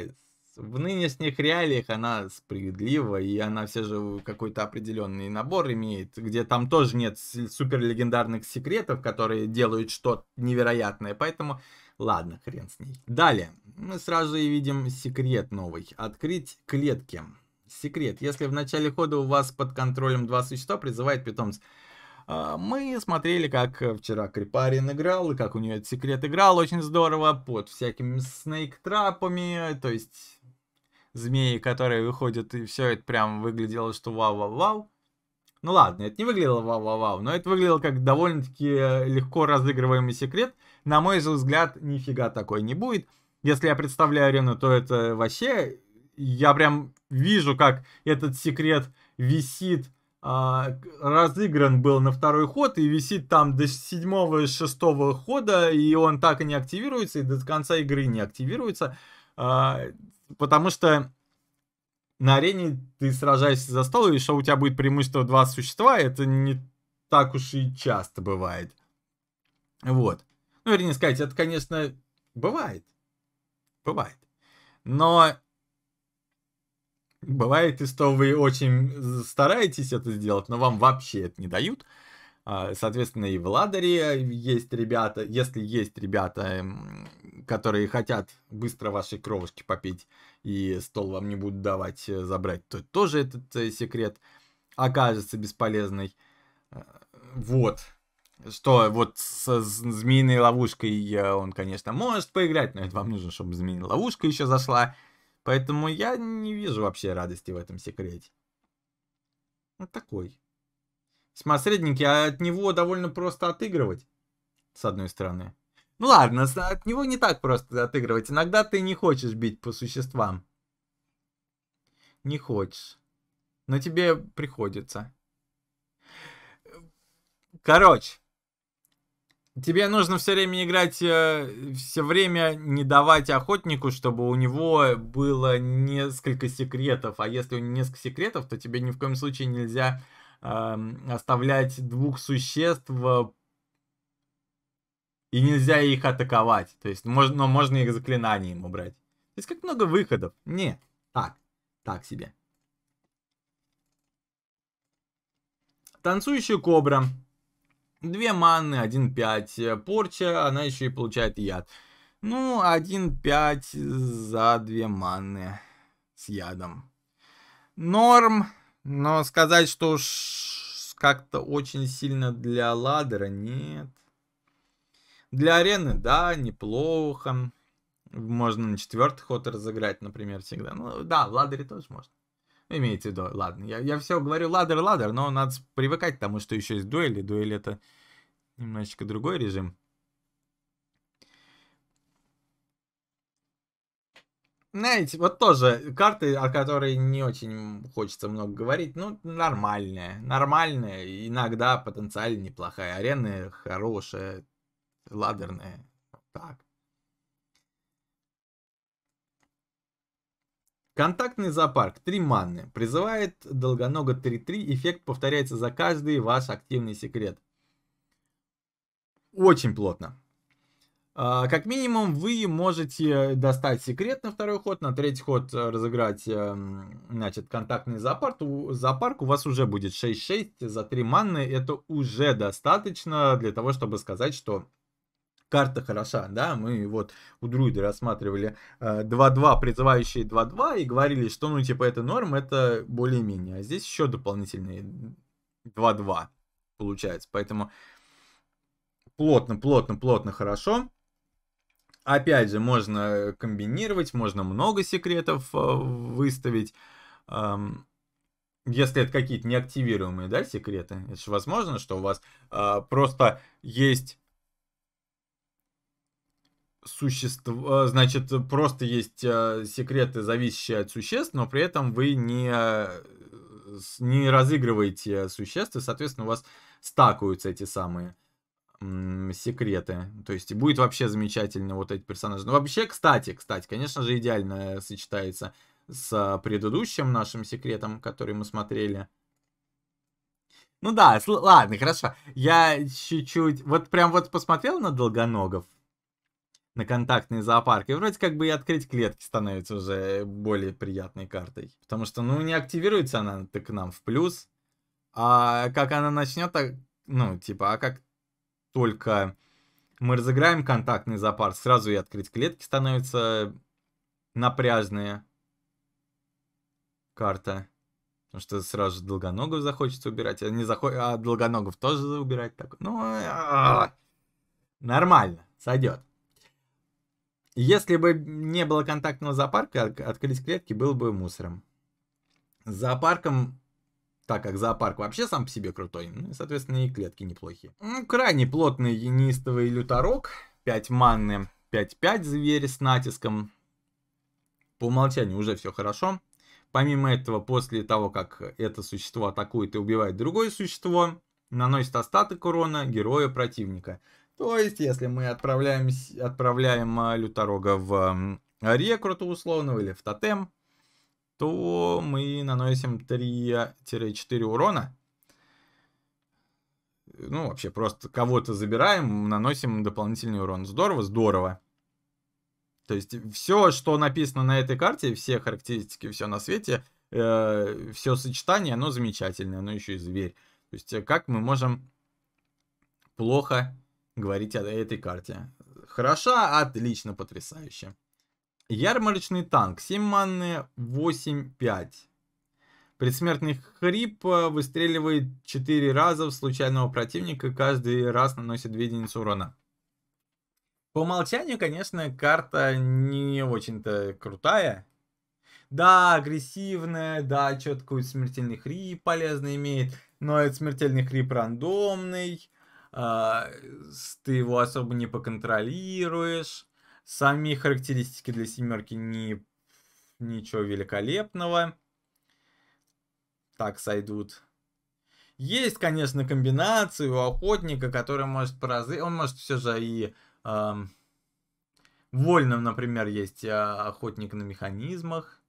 в нынешних реалиях она справедлива, и она все же какой-то определенный набор имеет, где там тоже нет суперлегендарных секретов, которые делают что-то невероятное, поэтому ладно, хрен с ней. Далее, мы сразу и видим секрет новый. Открыть клетки секрет. Если в начале хода у вас под контролем два существа, призывает питомца. А, мы смотрели, как вчера Крипарин играл, и как у нее секрет играл очень здорово, под всякими снейк-трапами, то есть змеи, которые выходят, и все это прям выглядело, что вау-вау-вау. Ну ладно, это не выглядело вау-вау-вау, но это выглядело как довольно-таки э, легко разыгрываемый секрет. На мой же взгляд, нифига такой не будет. Если я представляю арену, то это вообще... Я прям вижу, как этот секрет висит, а, разыгран был на второй ход и висит там до седьмого и шестого хода, и он так и не активируется, и до конца игры не активируется, а, потому что на арене ты сражаешься за стол, и что у тебя будет преимущество два существа, это не так уж и часто бывает. Вот. Ну, вернее сказать, это, конечно, бывает. Бывает. Но Бывает, и что вы очень э, стараетесь это сделать, но вам вообще это не дают. А, соответственно, и в Ладере есть ребята, если есть ребята, которые хотят быстро ваши кровушки попить, и стол вам не будут давать э, забрать, то тоже этот э, секрет окажется бесполезной. Вот. Что вот с змеиной ловушкой он, конечно, может поиграть, но это вам нужно, чтобы змеиная ловушка еще зашла. Поэтому я не вижу вообще радости в этом секрете. Вот такой. Весьма средненький, а от него довольно просто отыгрывать, с одной стороны. Ну ладно, от него не так просто отыгрывать. Иногда ты не хочешь бить по существам. Не хочешь. Но тебе приходится. Короче, Тебе нужно все время играть, э, все время не давать охотнику, чтобы у него было несколько секретов. А если у него несколько секретов, то тебе ни в коем случае нельзя э, оставлять двух существ и нельзя их атаковать. То есть можно, но можно их заклинанием убрать. То есть как много выходов. Не, так, так себе. Танцующая кобра две маны, 1-5 э, порча, она еще и получает яд. Ну, 1-5 за две маны с ядом. Норм, но сказать, что уж как-то очень сильно для ладера, нет. Для арены, да, неплохо. Можно на четвертый ход разыграть, например, всегда. Ну да, в ладере тоже можно. Имеете в виду, ладно. Я, я все говорю ладер, ладер, но надо привыкать к тому, что еще есть дуэли. Дуэли это немножечко другой режим. Знаете, вот тоже карты, о которой не очень хочется много говорить, ну, нормальная. Нормальная, иногда потенциально неплохая. арены хорошая, ладерная. Так. Контактный зоопарк 3 маны Призывает долгонога 3-3. Эффект повторяется за каждый ваш активный секрет. Очень плотно. А, как минимум вы можете достать секрет на второй ход, на третий ход э, разыграть э, значит, контактный зоопарк. У, зоопарк у вас уже будет 6-6 за 3 манны. Это уже достаточно для того, чтобы сказать, что карта хороша, да, мы вот у друиды рассматривали 2-2, э, призывающие 2-2, и говорили, что, ну, типа, это норм, это более-менее, а здесь еще дополнительные 2-2 получается, поэтому плотно, плотно, плотно хорошо. Опять же, можно комбинировать, можно много секретов э, выставить, если это какие-то неактивируемые, да, секреты, это же возможно, что у вас э, просто есть существ, э, значит, просто есть э, секреты, зависящие от существ, но при этом вы не, э, не разыгрываете существ, и, соответственно, у вас стакаются эти самые секреты. То есть будет вообще замечательно вот эти персонажи. Ну, вообще, кстати, кстати, конечно же, идеально сочетается с предыдущим нашим секретом, который мы смотрели. Ну да, ладно, хорошо. Я чуть-чуть... Вот прям вот посмотрел на Долгоногов, на контактный зоопарк. И вроде как бы и открыть клетки становится уже более приятной картой. Потому что, ну, не активируется она так к нам в плюс. А как она начнет, так, ну, типа, а как только мы разыграем контактный зоопарк, сразу и открыть клетки становится напряжная карта. Потому что сразу же долгоногов захочется убирать. А, не захо... а долгоногов тоже убирать так. Ну, а -а -а. а. нормально, сойдет. Если бы не было контактного зоопарка, открыть клетки был бы мусором. С зоопарком, так как зоопарк вообще сам по себе крутой, ну соответственно, и клетки неплохие. Ну, крайне плотный енистовый люторок, 5 манны, 5-5 звери с натиском. По умолчанию уже все хорошо. Помимо этого, после того, как это существо атакует и убивает другое существо, наносит остаток урона героя противника. То есть, если мы отправляем, отправляем люторога в рекруту условного или в тотем, то мы наносим 3-4 урона. Ну, вообще, просто кого-то забираем, наносим дополнительный урон. Здорово, здорово. То есть, все, что написано на этой карте, все характеристики, все на свете, э, все сочетание, оно замечательное, оно еще и зверь. То есть, э, как мы можем плохо говорить о этой карте. Хороша, отлично, потрясающе. Ярмарочный танк. 7 маны, 8-5. Предсмертный хрип э, выстреливает 4 раза в случайного противника, каждый раз наносит 2 единицы урона. По умолчанию, конечно, карта не очень-то крутая. Да, агрессивная, да, четкую смертельный хрип полезно имеет, но этот смертельный хрип рандомный. А, ты его особо не поконтролируешь, сами характеристики для семерки не ничего великолепного. Так сойдут. Есть, конечно, комбинации у охотника, который может поразы, Он может все же и э, вольным, например, есть а, охотник на механизмах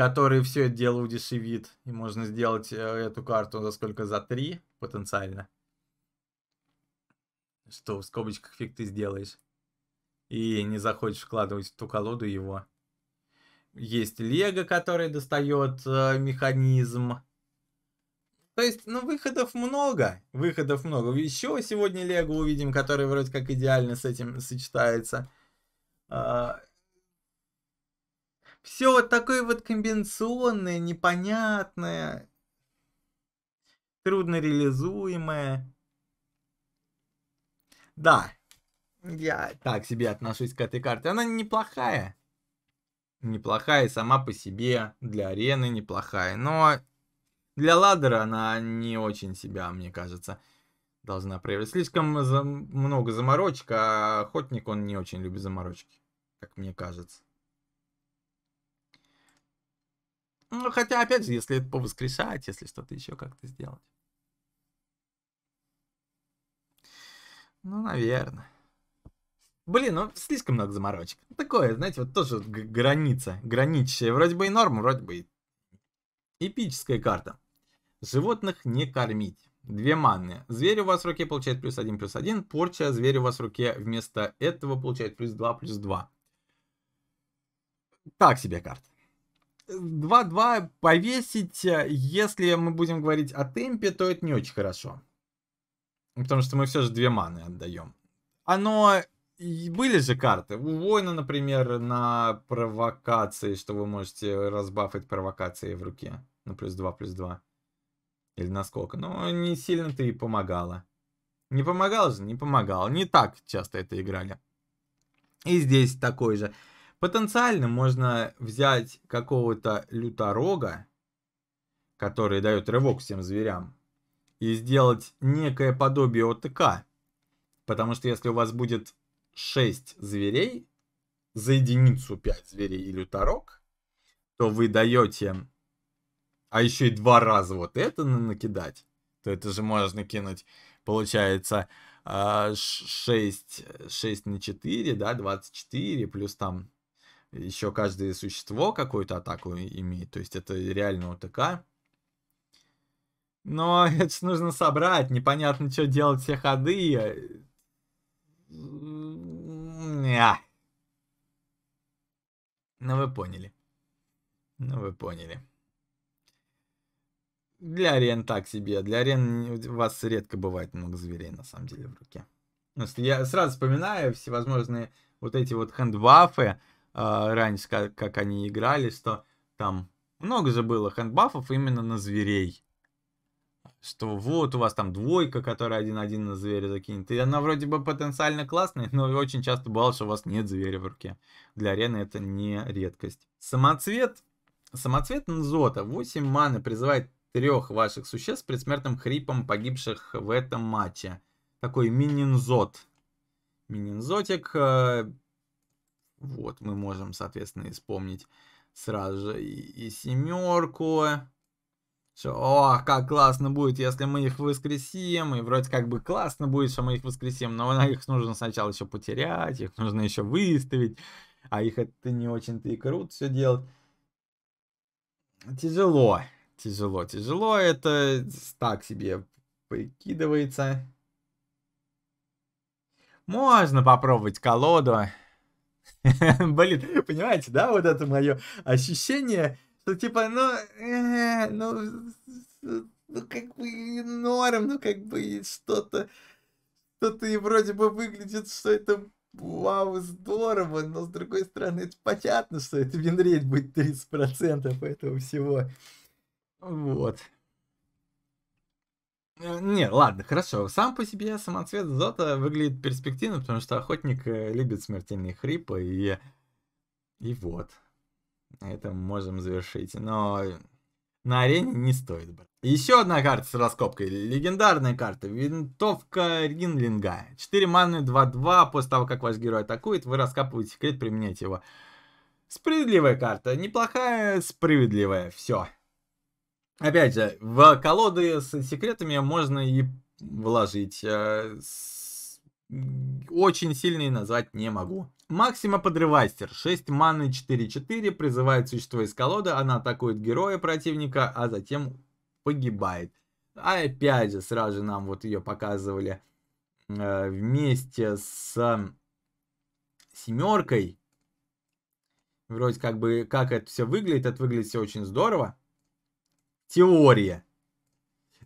который все это дело удешевит. И можно сделать э, эту карту за сколько? За 3 потенциально. Что в скобочках фиг ты сделаешь. И не захочешь вкладывать в ту колоду его. Есть Лего, который достает э, механизм. То есть, ну, выходов много. Выходов много. Еще сегодня Лего увидим, который вроде как идеально с этим сочетается. А, все вот такое вот комбинационное, непонятное, трудно реализуемое. Да, я так себе отношусь к этой карте. Она неплохая. Неплохая сама по себе, для арены неплохая. Но для ладера она не очень себя, мне кажется, должна проявлять. Слишком за... много заморочек, а охотник он не очень любит заморочки, как мне кажется. Ну, хотя, опять же, если это повоскрешать, если что-то еще как-то сделать. Ну, наверное. Блин, ну слишком много заморочек. Такое, знаете, вот тоже граница, граничащая. Вроде бы и норма, вроде бы и... Эпическая карта. Животных не кормить. Две манны. Зверь у вас в руке получает плюс один, плюс один. Порча, зверь у вас в руке вместо этого получает плюс два, плюс два. Так себе карта. 2-2 повесить, э, если мы будем говорить о темпе, то это не очень хорошо. Потому что мы все же две маны отдаем. Оно... А, были же карты. У воина, например, на провокации, что вы можете разбафать провокации в руке. На ну, плюс 2, плюс 2. Или на сколько. Но не сильно ты и помогало. Не помогало же? Не помогал. Не так часто это играли. И здесь такой же. Потенциально можно взять какого-то люторога, который дает рывок всем зверям, и сделать некое подобие ОТК. Потому что если у вас будет 6 зверей, за единицу 5 зверей и люторог, то вы даете, а еще и два раза вот это накидать, то это же можно кинуть, получается, 6, а, 6 на 4, да, 24, плюс там еще каждое существо какую-то атаку имеет, то есть это реально УТК. Но (laughs) это же нужно собрать, непонятно, что делать все ходы. Ня. Ну вы поняли. Ну вы поняли. Для арен так себе. Для арен у вас редко бывает много зверей, на самом деле, в руке. Я сразу вспоминаю всевозможные вот эти вот хендбафы, а, раньше, как, как они играли, что там много же было хэндбафов именно на зверей. Что вот у вас там двойка, которая один-один на зверя закинет. И она вроде бы потенциально классная, но очень часто бывало, что у вас нет зверя в руке. Для арены это не редкость. Самоцвет. Самоцвет Нзота. 8 маны призывает трех ваших существ с предсмертным хрипом погибших в этом матче. Такой мининзот Мининзотик э, вот, мы можем, соответственно, вспомнить сразу же и, и семерку. Что, о, как классно будет, если мы их воскресим. И вроде как бы классно будет, что мы их воскресим. Но их нужно сначала еще потерять, их нужно еще выставить. А их это не очень-то и круто все делать. Тяжело, тяжело, тяжело. Это так себе прикидывается. Можно попробовать колоду. (laughs) Блин, понимаете, да, вот это мое ощущение, что типа, ну, э, ну, ну, как бы норм, ну, как бы что-то, что-то и вроде бы выглядит, что это вау, здорово, но с другой стороны, это понятно, что это винрейт будет 30% этого всего. Вот. Э, не, ладно, хорошо. Сам по себе самоцвет Зота выглядит перспективно, потому что охотник э, любит смертельные хрипы и... И вот. На этом можем завершить. Но на арене не стоит брать. Еще одна карта с раскопкой. Легендарная карта. Винтовка Ринлинга. 4 маны 2-2. После того, как ваш герой атакует, вы раскапываете секрет, применяете его. Справедливая карта. Неплохая, справедливая. Все. Опять же, в колоды с секретами можно и вложить. Э, очень сильный назвать не могу. Максима Подрывастер. 6 маны 4-4. Призывает существо из колоды. Она атакует героя противника, а затем погибает. А опять же, сразу же нам вот ее показывали э, вместе с э, семеркой. Вроде как бы, как это все выглядит. Это выглядит все очень здорово теория.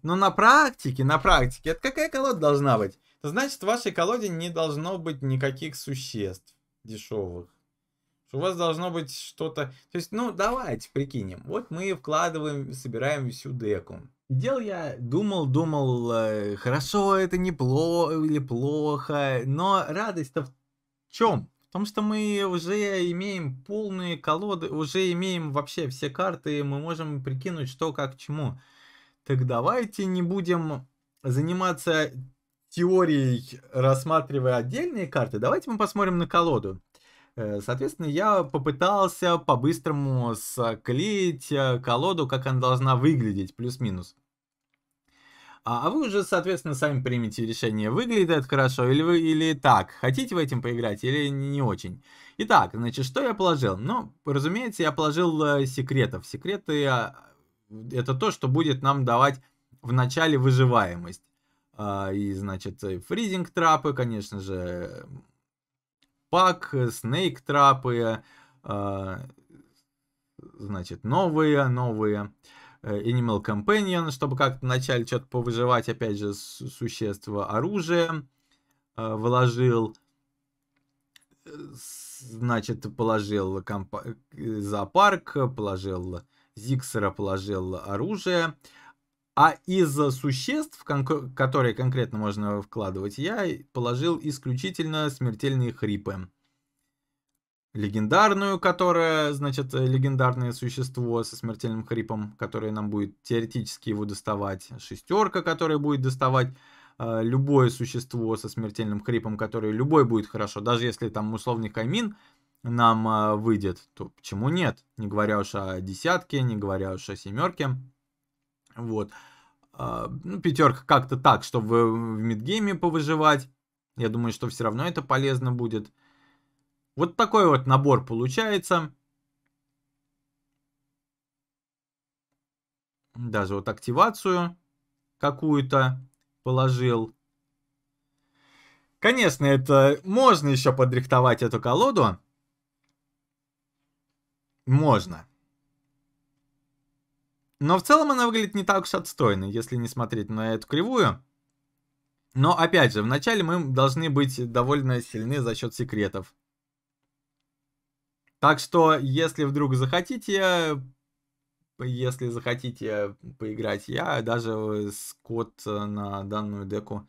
Но на практике, на практике, это какая колода должна быть? Это значит, в вашей колоде не должно быть никаких существ дешевых. У вас должно быть что-то... То есть, ну, давайте прикинем. Вот мы вкладываем, собираем всю деку. Дел я, думал, думал, э, хорошо, это неплохо или плохо, но радость-то в чем? Потому что мы уже имеем полные колоды, уже имеем вообще все карты, мы можем прикинуть, что как чему. Так давайте не будем заниматься теорией, рассматривая отдельные карты. Давайте мы посмотрим на колоду. Э, соответственно, я попытался по-быстрому склеить э, колоду, как она должна выглядеть, плюс-минус. А, а вы уже, соответственно, сами примете решение, выглядит это хорошо или вы или так. Хотите в этом поиграть или не очень. Итак, значит, что я положил? Ну, разумеется, я положил э, секретов. Секреты э, это то, что будет нам давать в начале выживаемость. Э, и, значит, фризинг трапы, конечно же, пак, э, снейк трапы, э, значит, новые, новые. Э, Animal Companion, чтобы как-то вначале что-то повыживать, опять же, существо оружие э, вложил. Э, значит, положил комп... зоопарк, положил Зиксера, положил оружие. А из существ, которые конкретно можно вкладывать, я положил исключительно смертельные хрипы легендарную, которая, значит, э, легендарное существо со смертельным хрипом, которое нам будет теоретически его доставать, шестерка, которая будет доставать э, любое существо со смертельным хрипом, которое любой будет хорошо, даже если там условный камин нам э, выйдет, то почему нет? Не говоря уж о десятке, не говоря уж о семерке, вот. Э, ну, пятерка как-то так, чтобы в мидгейме повыживать, я думаю, что все равно это полезно будет. Вот такой вот набор получается. Даже вот активацию какую-то положил. Конечно, это можно еще подрихтовать эту колоду. Можно. Но в целом она выглядит не так уж отстойно, если не смотреть на эту кривую. Но опять же, вначале мы должны быть довольно сильны за счет секретов. Так что, если вдруг захотите, если захотите поиграть, я даже скот э, на данную деку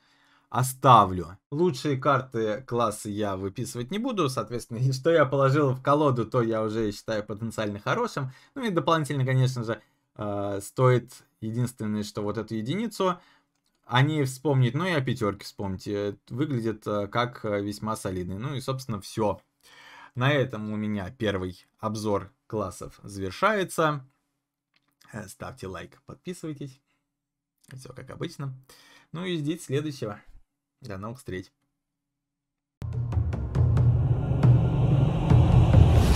оставлю. Лучшие карты класса я выписывать не буду, соответственно, что я положил в колоду, то я уже считаю потенциально хорошим. Ну и дополнительно, конечно же, э, стоит единственное, что вот эту единицу, они вспомнить, ну и о пятерке вспомните, выглядит э, как весьма солидный. Ну и, собственно, все. На этом у меня первый обзор классов завершается. Э, ставьте лайк, подписывайтесь. Все как обычно. Ну и ждите следующего. До новых встреч.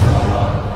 Thank you